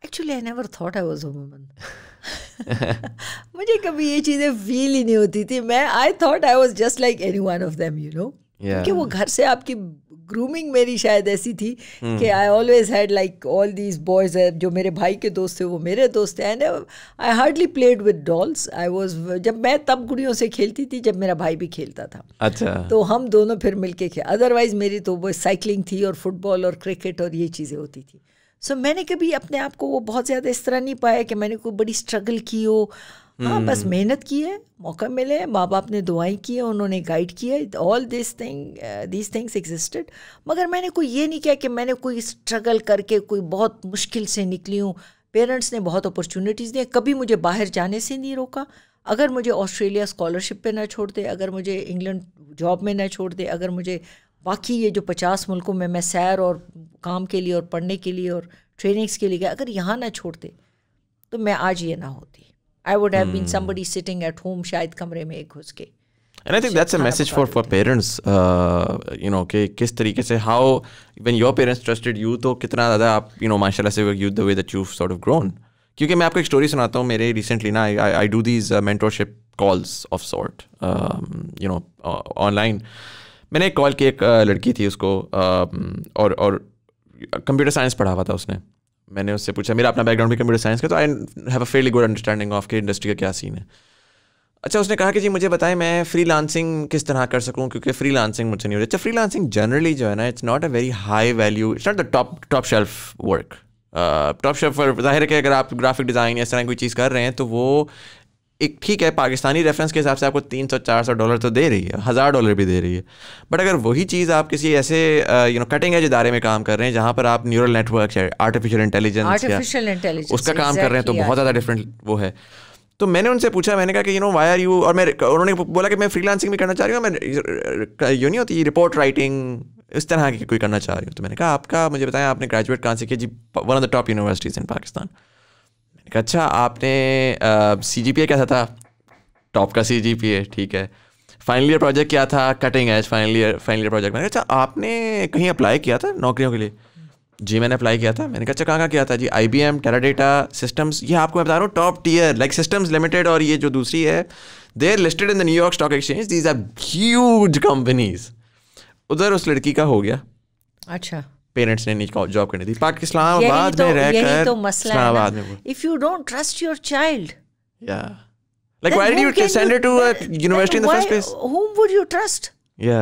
actually I never thought I was a woman मुझे कभी ये चीज़ें feel ही नहीं होती थी मैं I thought I was just like any one of them you know क्योंकि वो घर से आपकी ग्रूमिंग मेरी शायद ऐसी थी हम्म। कि I always had like all these boys जो मेरे भाई के दोस्त थे वो मेरे दोस्त हैं and I hardly played with dolls I was जब मैं तब गुड़ियों से खेलती थी जब मेरा भाई भी खेलता था अच्छा तो हम दोनों फिर मिल के खेल अदरवाइज मेरी तो वो साइकिलिंग थी और फुटबॉल और क्रिकेट और ये चीज़ें होती थी सो so, मैंने कभी अपने आप को वो बहुत ज़्यादा इस तरह नहीं पाया कि मैंने कोई बड़ी स्ट्रगल की हो हाँ बस हम्म। मेहनत की है मौका मिले माँ बाप ने दुआएं की है उन्होंने गाइड किया all this thing this things existed मगर मैंने कोई ये नहीं किया कि मैंने कोई स्ट्रगल करके कोई बहुत मुश्किल से निकली हूँ पेरेंट्स ने बहुत अपॉर्चुनिटीज़ दी कभी मुझे बाहर जाने से नहीं रोका अगर मुझे ऑस्ट्रेलिया स्कॉलरशिप पे ना छोड़ दे अगर मुझे इंग्लैंड जॉब में ना छोड़ दे अगर मुझे बाकी ये जो पचास मुल्कों में मैं सैर और काम के लिए और पढ़ने के लिए और ट्रेनिंग्स के लिए गया अगर यहाँ ना छोड़ दे तो मैं आज ये ना होती I would have been somebody sitting at home शायद कमरे में एक घुस के And I think that's a message for for parents, uh, you know, कि किस तरीके से how when your parents trusted you तो कितना ज़्यादा आप you know माशाल्लाह से you the way that you've sort of grown. क्योंकि मैं आपको एक स्टोरी सुनाता हूँ मेरे रिसेंटली ना I I do these mentorship calls of sort you know online मैंने एक कॉल की एक uh, लड़की थी उसको um, और और कंप्यूटर साइंस पढ़ा हुआ था उसने मैंने उससे पूछा मेरा अपना बैकग्राउंड भी कंप्यूटर साइंस का तो I have a fairly good understanding of के इंडस्ट्री का क्या सीन है अच्छा उसने कहा कि जी मुझे बताएं मैं फ्री लांसिंग किस तरह कर सकूँ क्योंकि फ्री लांसिंग मुझे नहीं हो रही अच्छा फ्री लांसिंग जनरली जो है ना it's not a very high value it's not the top top shelf work top shelf जाहिर है कि अगर आप ग्राफिक डिज़ाइन या इस तरह की कोई चीज़ कर रहे हैं तो वो एक ठीक है पाकिस्तानी रेफरेंस के हिसाब से आपको तीन सौ चार सौ डॉलर तो दे रही है हज़ार डॉलर भी दे रही है बट अगर वही चीज़ आप किसी ऐसे यू नो कटिंग एज इदारे में काम कर रहे हैं जहाँ पर आप न्यूरल नेटवर्क है आर्टिफिशियल इंटेलिजेंस उसका काम कर रहे हैं तो बहुत ज़्यादा डिफरेंट वो है तो मैंने उनसे पूछा मैंने कहा कि you know why are you और मैं उन्होंने बोला कि मैं फ्रीलांसिंग भी करना चाह रही हूँ मैं यू नहीं होती रिपोर्ट राइटिंग इस तरह की कोई करना चाह रही हूँ तो मैंने कहा आपका मुझे बताया आपने ग्रेजुएट कहाँ से किया जी one of the top universities in Pakistan अच्छा आपने सी जी पी कैसा था टॉप का सी जी पी ठीक है फाइनल ईयर प्रोजेक्ट क्या था cutting edge final year final year project मैंने कहा अच्छा आपने कहीं अप्लाई किया था नौकरियों के लिए जी मैंने अप्लाई किया था मैंने कहा अच्छा कहाँ कहाँ किया था जी I B M Teradata systems ये आपको मैं बता रहा हूँ top tier like systems limited और ये जो दूसरी है they are listed in the New York stock exchange these are huge companies उधर उस लड़की का हो गया अच्छा पेरेंट्स ने नहीं जॉब करने दी पाक इस्लामाबाद तो, में रहकर तो इस्लामाबाद में if you don't trust your child या like why did you send it to a university in the first place whom would you trust या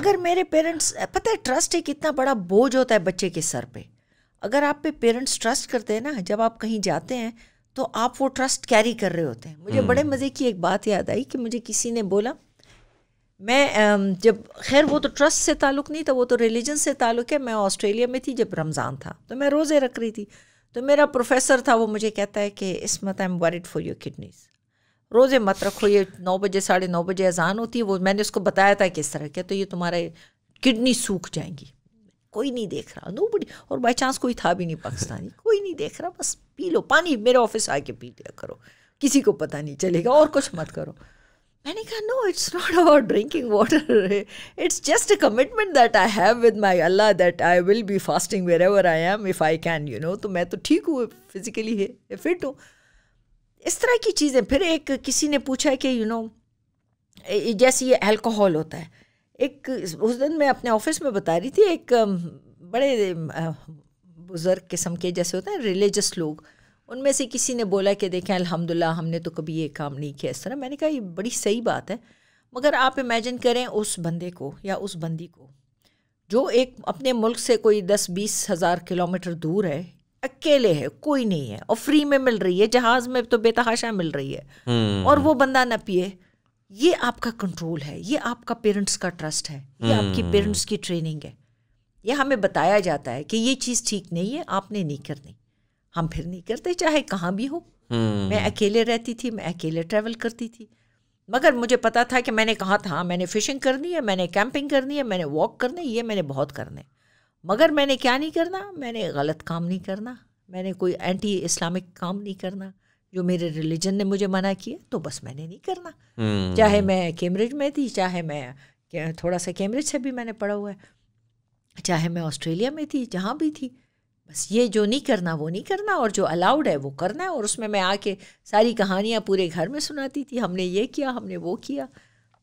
अगर मेरे पेरेंट्स पता है ट्रस्ट एक इतना बड़ा बोझ होता है बच्चे के सर पे अगर आप पे पेरेंट्स ट्रस्ट करते हैं ना जब आप कहीं जाते हैं तो आप वो ट्रस्ट कैरी कर रहे होते हैं मुझे hmm. बड़े मज़े की एक बात याद आई कि मुझे किसी ने बोला मैं जब खैर वो तो ट्रस्ट से ताल्लुक़ नहीं था वो तो रिलीजन से ताल्लुक़ है मैं ऑस्ट्रेलिया में थी जब रमज़ान था तो मैं रोज़े रख रही थी तो मेरा प्रोफेसर था वो मुझे कहता है कि इस मत I am worried for your kidneys रोज़े मत रखो ये नौ बजे साढ़े नौ बजे अजान होती है वो मैंने उसको बताया था किस तरह क्या तो ये तुम्हारे किडनी सूख जाएंगी कोई नहीं देख रहा नो बड़ी और बाई चांस कोई था भी नहीं पाकिस्तानी कोई नहीं देख रहा बस पी लो पानी मेरे ऑफिस आके पी लिया करो किसी को पता नहीं चलेगा और कुछ मत करो मैंने कहा no it's not about drinking water it's just a commitment that I have with my Allah that I will be fasting wherever I am if I can you know तो मैं तो ठीक हूँ फिजिकली है फिट हूँ इस तरह की चीज़ें फिर एक किसी ने पूछा कि यू नो जैसे ये अल्कोहल होता है एक उस दिन मैं अपने ऑफिस में बता रही थी एक बड़े बुज़ुर्ग किस्म के जैसे होते हैं रिलीजस लोग उनमें से किसी ने बोला कि देखें अलहमदिल्ला हमने तो कभी ये काम नहीं किया इस तरह मैंने कहा ये बड़ी सही बात है मगर आप इमेजिन करें उस बंदे को या उस बंदी को जो एक अपने मुल्क से कोई दस बीस हज़ार किलोमीटर दूर है अकेले है कोई नहीं है और फ्री में मिल रही है जहाज में तो बेतहाशा मिल रही है हम्म। और वो बंदा ना पिए ये आपका कंट्रोल है ये आपका पेरेंट्स का ट्रस्ट है ये आपकी पेरेंट्स हम्म। की ट्रेनिंग है ये हमें बताया जाता है कि ये चीज़ ठीक नहीं है आपने नहीं करनी हम फिर नहीं करते चाहे कहाँ भी हो हम्म। मैं अकेले रहती थी मैं अकेले ट्रैवल करती थी मगर मुझे पता था कि मैंने कहा था हाँ, मैंने फिशिंग करनी है मैंने कैंपिंग करनी है मैंने वॉक करने ये मैंने बहुत करने मगर मैंने क्या नहीं करना मैंने गलत काम नहीं करना मैंने कोई एंटी इस्लामिक काम नहीं करना जो मेरे रिलीजन ने मुझे मना किया तो बस मैंने नहीं करना हम्म। चाहे मैं कैम्ब्रिज में थी चाहे मैं थोड़ा सा कैम्ब्रिज से भी मैंने पढ़ा हुआ है चाहे मैं ऑस्ट्रेलिया में थी जहाँ भी थी बस ये जो नहीं करना वो नहीं करना और जो अलाउड है वो करना है और उसमें मैं आके सारी कहानियाँ पूरे घर में सुनाती थी हमने ये किया हमने वो किया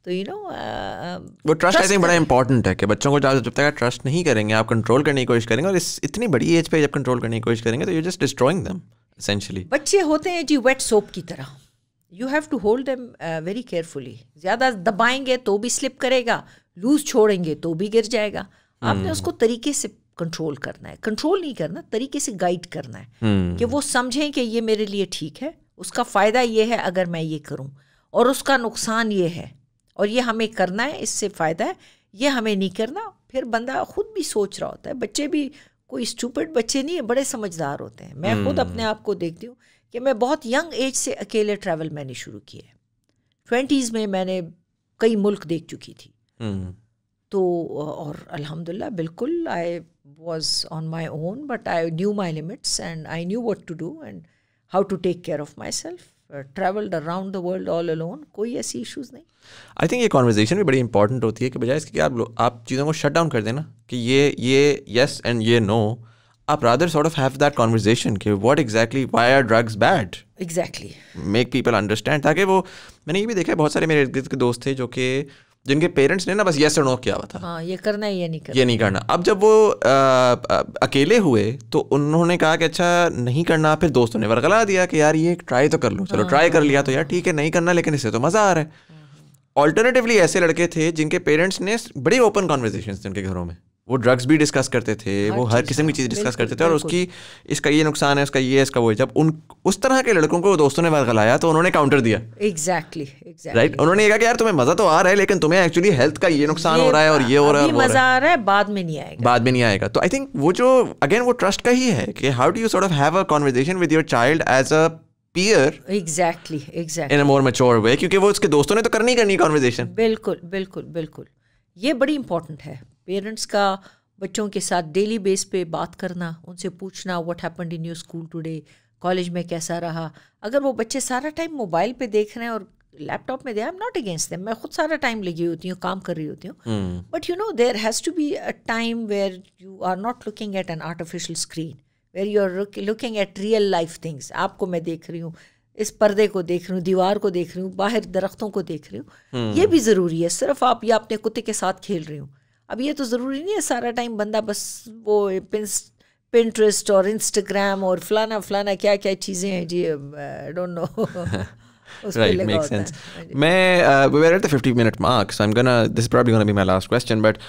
तो यू नो uh, um, वो ट्रस्ट आई थिंक बड़ा इंपॉर्टेंट है कि बच्चों को जब तक ट्रस्ट नहीं करेंगे आप कंट्रोल करने की कोशिश करेंगे और इस इतनी बड़ी एज पे जब कंट्रोल करने की कोशिश करेंगे तो you just destroying them essentially बच्चे होते हैं जी वेट सोप की तरह you have to hold them very carefully ज़्यादा दबाएंगे तो भी स्लिप करेगा लूज छोड़ेंगे तो भी गिर जाएगा आपने hmm. उसको तरीके से कंट्रोल करना है कंट्रोल नहीं करना तरीके से गाइड करना है हम्म। कि वो समझें कि ये मेरे लिए ठीक है उसका फ़ायदा ये है अगर मैं ये करूँ और उसका नुकसान ये है और ये हमें करना है इससे फ़ायदा है ये हमें नहीं करना फिर बंदा खुद भी सोच रहा होता है बच्चे भी कोई स्टूपिड बच्चे नहीं है बड़े समझदार होते हैं मैं खुद अपने हम्म। आप को देखती हूँ कि मैं बहुत यंग एज से अकेले ट्रैवल मैंने शुरू किया है ट्वेंटीज़ में मैंने कई मुल्क देख चुकी थी हम्म। तो और अल्हम्दुलिल्लाह बिल्कुल I was on my own, but I knew my limits and I knew what to do and how to take care of myself. Uh, travelled around the world all alone कोई ऐसी इश्यूज नहीं I think ये conversation भी बड़ी important होती है कि बजाय इसके कि आप लोग आप चीज़ों को शट डाउन कर देना कि ये ये येस एंड ये नो आप rather sort of have that conversation कि what exactly why are drugs bad exactly make people understand ताकि वो मैंने ये भी देखा है बहुत सारे मेरे गिर्द के दोस्त थे जो कि जिनके पेरेंट्स ने ना बस यस और नो किया हुआ था हाँ, ये करना है ये नहीं करना ये नहीं करना अब जब वो आ, आ, अकेले हुए तो उन्होंने कहा कि अच्छा नहीं करना फिर दोस्तों ने वर्गला दिया कि यार ये ट्राई तो कर लो चलो ट्राई हाँ। कर लिया तो यार ठीक है नहीं करना लेकिन इससे तो मज़ा आ रहा है ऑल्टरनेटिवली हाँ। ऐसे लड़के थे जिनके पेरेंट्स ने बड़ी ओपन कॉन्वर्जेशन थे उनके घरों में वो ड्रग्स भी डिस्कस करते थे वो हर किस्म की हाँ, चीज़ डिस्कस करते थे और उसकी इसका ये नुकसान है उसका ये है इसका वो जब उन उस तरह के लड़कों को दोस्तों ने गलाया तो उन्होंने काउंटर दिया एग्जैक्टली exactly, राइट exactly. उन्होंने कहा कि यार तुम्हें मज़ा तो आ रहा है लेकिन तुम्हें एक्चुअली हेल्थ का ये नुकसान हो रहा है और ये हो रहा है मज़ा आ रहा है बाद में नहीं आएगा बाद में नहीं आएगा तो आई थिंक वो जो अगेन वो ट्रस्ट का ही है कि how do you sort of have a conversation with your child as a peer exactly exactly in a more mature way क्योंकि वो उसके दोस्तों ने तो करनी ही करनी कॉन्वर्जेशन बिल्कुल बिल्कुल बिल्कुल ये बड़ी इंपॉर्टेंट है पेरेंट्स का बच्चों के साथ डेली बेस पे बात करना उनसे पूछना what happened in your school today college में कैसा रहा अगर वो बच्चे सारा टाइम मोबाइल पे देख रहे हैं और लैपटॉप में they I am not against them मैं खुद सारा टाइम लगी होती हूँ काम कर रही होती हूँ but you know there has to be a time where you are not looking at an artificial screen where you are looking at real life things आपको मैं देख रही हूँ इस पर्दे को देख रही हूँ दीवार को देख रही हूँ बाहर दरख्तों को देख रही हूँ hmm. ये भी ज़रूरी है सिर्फ आप या अपने कुत्ते के साथ खेल रही हूँ अब ये तो ज़रूरी नहीं है सारा टाइम बंदा बस वो पिंट्रेस्ट और इंस्टाग्राम और फलाना फलाना क्या क्या चीज़ें हैं जी don't know right makes sense may uh, we were at the 50 minute mark so i'm gonna this is probably gonna be my last question but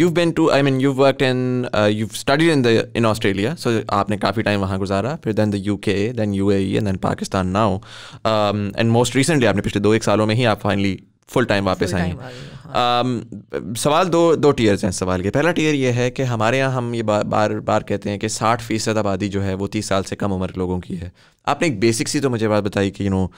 you've been to i mean you've worked in uh, you've studied in the in australia so aapne kafi time wahan guzara fir then the uk then uae and then pakistan now um, and most recently aapne pichle 2 ek saalon mein hi aap finally full time वापस आए हाँ। um, सवाल दो दो tears हैं सवाल के पहला टीयर ये है कि हमारे यहाँ हम ये बा, बार बार कहते हैं कि साठ फीसद आबादी जो है वो तीस साल से कम उम्र लोगों की है आपने एक बेसिक सी तो मुझे बात बताई कि यू नो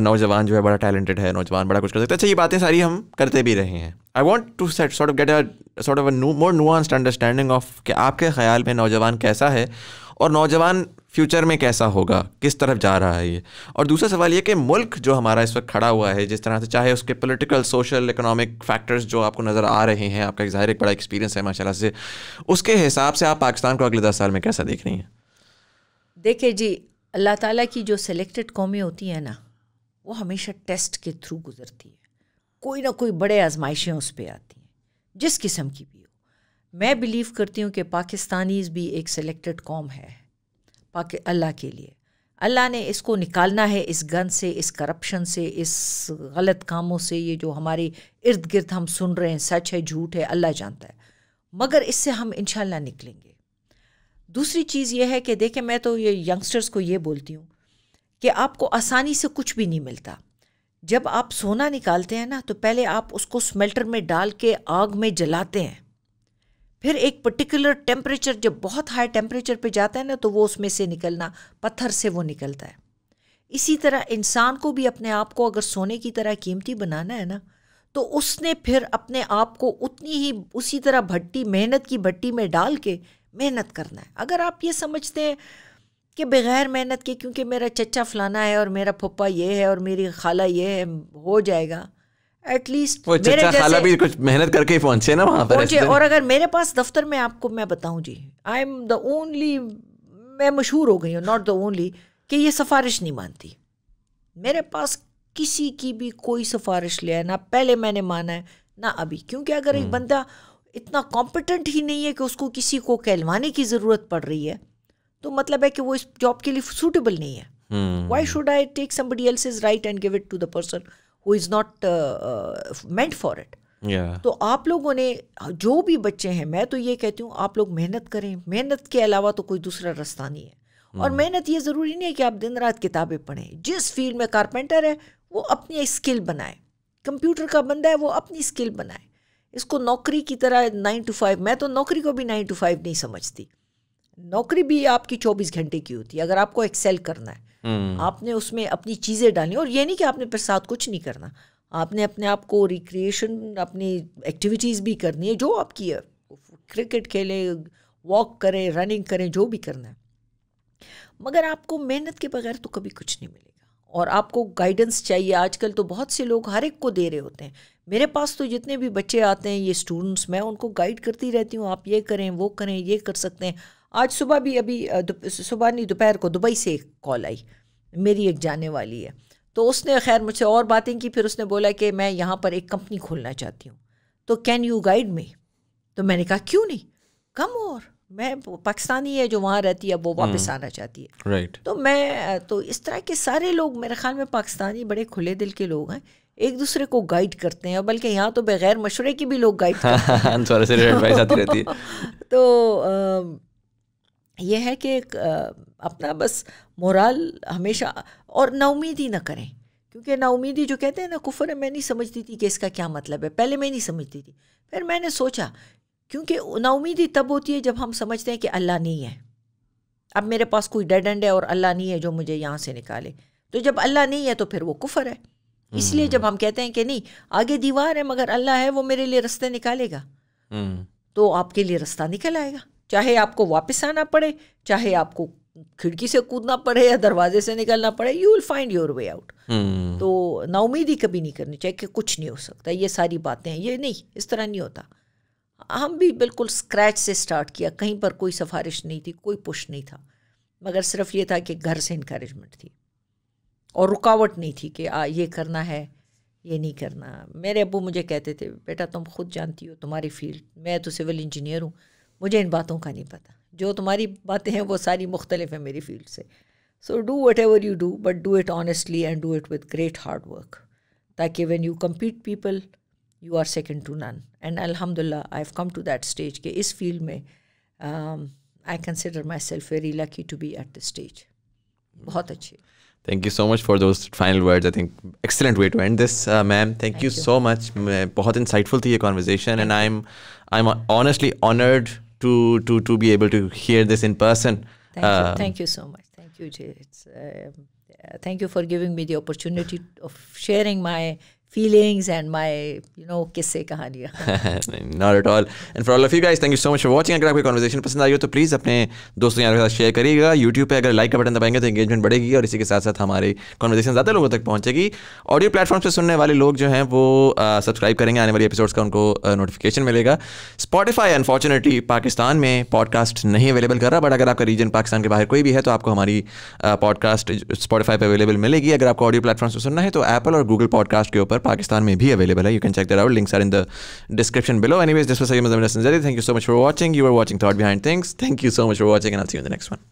नौजवान जो है बड़ा टैलेंटेड है नौजवान बड़ा कुछ कर सकता है अच्छा ये बातें सारी हम करते भी रहे हैं I want to set sort of get a sort of more nuanced understanding of कि आपके ख्याल में नौजवान कैसा है और नौजवान फ्यूचर में कैसा होगा किस तरफ जा रहा है ये और दूसरा सवाल ये कि मुल्क जो हमारा इस वक्त खड़ा हुआ है जिस तरह से चाहे उसके पोलिटिकल सोशल इकोनॉमिक फैक्टर्स जो आपको नज़र आ रहे हैं आपका ज़ाहिर एक बड़ा एक्सपीरियंस है माशाला से उसके हिसाब से आप पाकिस्तान को अगले दस साल में कैसा देख रही हैं देखिए जी अल्लाह ताला की जो सेलेक्टेड कौमें होती हैं ना वो हमेशा टेस्ट के थ्रू गुजरती है कोई ना कोई बड़े आजमाइशें उस पर आती हैं जिस किस्म की भी हो मैं बिलीव करती हूँ कि पाकिस्तानीज़ भी एक सेलेक्टेड कौम है पाकि अल्लाह के लिए अल्लाह ने इसको निकालना है इस गन से इस करप्शन से इस गलत कामों से ये जो हमारे इर्द गिर्द हम सुन रहे हैं सच है झूठ है अल्लाह जानता है मगर इससे हम इन निकलेंगे दूसरी चीज़ ये है कि देखें मैं तो ये यंगस्टर्स को ये बोलती हूँ कि आपको आसानी से कुछ भी नहीं मिलता जब आप सोना निकालते हैं ना तो पहले आप उसको स्मेल्टर में डाल के आग में जलाते हैं फिर एक पर्टिकुलर टेम्परेचर जब बहुत हाई टेम्परेचर पे जाता है ना तो वो उसमें से निकलना पत्थर से वो निकलता है इसी तरह इंसान को भी अपने आप को अगर सोने की तरह कीमती बनाना है ना तो उसने फिर अपने आप को उतनी ही उसी तरह भट्टी मेहनत की भट्टी में डाल के मेहनत करना है अगर आप ये समझते हैं कि बग़ैर मेहनत के क्योंकि मेरा चचा फलाना है और मेरा पप्पा ये है और मेरी खाला ये है हो जाएगा एटलीस्ट खाला भी कुछ मेहनत करके ही पहुंचे ना वहाँ पर पहुंचे और अगर मेरे पास दफ्तर में आपको मैं बताऊं जी आई एम द ओनली मैं मशहूर हो गई हूँ नॉट द ओनली कि ये सिफारिश नहीं मानती मेरे पास किसी की भी कोई सिफारिश ले ना पहले मैंने माना है ना अभी क्योंकि अगर एक हम्म। बंदा इतना कॉम्पिटेंट ही नहीं है कि उसको किसी को कहलवाने की ज़रूरत पड़ रही है तो मतलब है कि वो इस जॉब के लिए सूटेबल नहीं है why should I take somebody else is right and give it to the person who is not meant for it तो आप लोगों ने जो भी बच्चे हैं मैं तो ये कहती हूँ आप लोग मेहनत करें मेहनत के अलावा तो कोई दूसरा रास्ता नहीं है hmm. और मेहनत ये ज़रूरी नहीं है कि आप दिन रात किताबें पढ़ें जिस फील्ड में कारपेंटर है वो अपनी स्किल बनाए कंप्यूटर का बंदा है वो अपनी स्किल बनाए इसको नौकरी की तरह नाइन टू फाइव मैं तो नौकरी को भी नाइन टू फाइव नहीं समझती नौकरी भी आपकी चौबीस घंटे की होती है अगर आपको एक्सेल करना है हम्म। आपने उसमें अपनी चीज़ें डाली और ये नहीं कि आपने प्रसाद कुछ नहीं करना आपने अपने आप को रिक्रिएशन अपनी एक्टिविटीज़ भी करनी है जो आपकी है क्रिकेट खेलें वॉक करें रनिंग करें जो भी करना है मगर आपको मेहनत के बगैर तो कभी कुछ नहीं मिलेगा और आपको गाइडेंस चाहिए आजकल तो बहुत से लोग हर एक को दे रहे होते हैं मेरे पास तो जितने भी बच्चे आते हैं ये स्टूडेंट्स मैं उनको गाइड करती रहती हूँ आप ये करें वो करें ये कर सकते हैं आज सुबह भी अभी सुबह नहीं दोपहर को दुबई से एक कॉल आई मेरी एक जाने वाली है तो उसने खैर मुझसे और बातें की फिर उसने बोला कि मैं यहाँ पर एक कंपनी खोलना चाहती हूँ तो कैन यू गाइड मी तो मैंने कहा क्यों नहीं कम और मैं पाकिस्तानी है जो वहाँ रहती है वो हम्म। वापस आना चाहती है राइट तो मैं तो इस तरह के सारे लोग मेरे ख्याल में पाकिस्तानी बड़े खुले दिल के लोग हैं एक दूसरे को गाइड करते हैं बल्कि यहाँ तो बगैर मशवरे के भी लोग गाइड हाँ, करते हैं तो यह है कि अपना बस मोरल हमेशा और नाउमीदी ना करें क्योंकि नाउमीदी जो कहते हैं ना कुफर है मैं नहीं समझती थी कि इसका क्या मतलब है पहले मैं नहीं समझती थी फिर मैंने सोचा क्योंकि नाउमीदी तब होती है जब हम समझते हैं कि अल्लाह नहीं है अब मेरे पास कोई डेड एंड है और अल्लाह नहीं है जो मुझे यहाँ से निकाले तो जब अल्लाह नहीं है तो फिर वो कुफर है इसलिए जब हम्म। हम कहते हैं कि नहीं आगे दीवार है मगर अल्लाह है वो मेरे लिए रास्ते निकालेगा हम्म। तो आपके लिए रास्ता निकल आएगा चाहे आपको वापस आना पड़े चाहे आपको खिड़की से कूदना पड़े या दरवाजे से निकलना पड़े you will find your way out तो नाउमीदी कभी नहीं करनी चाहिए कि कुछ नहीं हो सकता ये सारी बातें हैं ये नहीं इस तरह नहीं होता हम भी बिल्कुल स्क्रैच से स्टार्ट किया कहीं पर कोई सिफारिश नहीं थी कोई पुश नहीं था मगर सिर्फ ये था कि घर से इनक्रेजमेंट थी और रुकावट नहीं थी कि आ ये करना है ये नहीं करना मेरे अबू मुझे कहते थे बेटा तुम खुद जानती हो तुम्हारी फील्ड मैं तो सिविल इंजीनियर हूँ मुझे इन बातों का नहीं पता जो तुम्हारी बातें हैं वो सारी मुख्तलिफ हैं मेरी फील्ड से so do whatever you do but do it honestly and do it with great hard work ताकि when you compete people you are second to none and अलहमदिल्ला I have come to that stage के इस field में I consider myself very lucky to be at the stage बहुत अच्छी thank you so much for those final words I think excellent way to and this ma'am thank you so much बहुत insightful थी ये conversation and I am I am honestly honoured to to to be able to hear this in person. Thank, um, you. Thank you so much. Thank you, Uh, thank you for giving me the opportunity of sharing my feelings and my you know किस्से कहानियाँ not at all and for all of you guys thank you so much for watching अगर आपको conversation पसंद आई हो तो please अपने दोस्तों यारों के साथ शेयर करिएगा यूट्यूब पे अगर लाइक का बटन दबाएंगे तो एंगेजमेंट बढ़ेगी और इसी के साथ साथ हमारी कॉन्वर्सेशन ज़्यादा लोगों तक पहुँचेगी ऑडियो प्लेटफॉर्म पर सुनने वाले लोग जो हैं वो सब्सक्राइब करेंगे आने वाले एपिसोड्स का उनको नोटिफिकेशन मिलेगा स्पॉटिफाई अनफॉर्चुनेटली पाकिस्तान में पॉडकास्ट नहीं अवेलेबल कर रहा बट अगर आपका रीजन पाकिस्तान के बाहर कोई भी है तो आपको हमारी पॉडकास्ट स्पॉटिफाई पर अवेलेबल मिलेगी अगर आपको ऑडियो प्लेटफॉर्म पर सुनना है तो एप्पल और गूगल पॉडकास्ट के ऊपर Pakistan may bhi available hai. You can check that out. Links are in the description below. Anyways, this was Sayyid Mazam Thank you so much for watching. You were watching Thought Behind Things. Thank you so much for watching and I'll see you in the next one.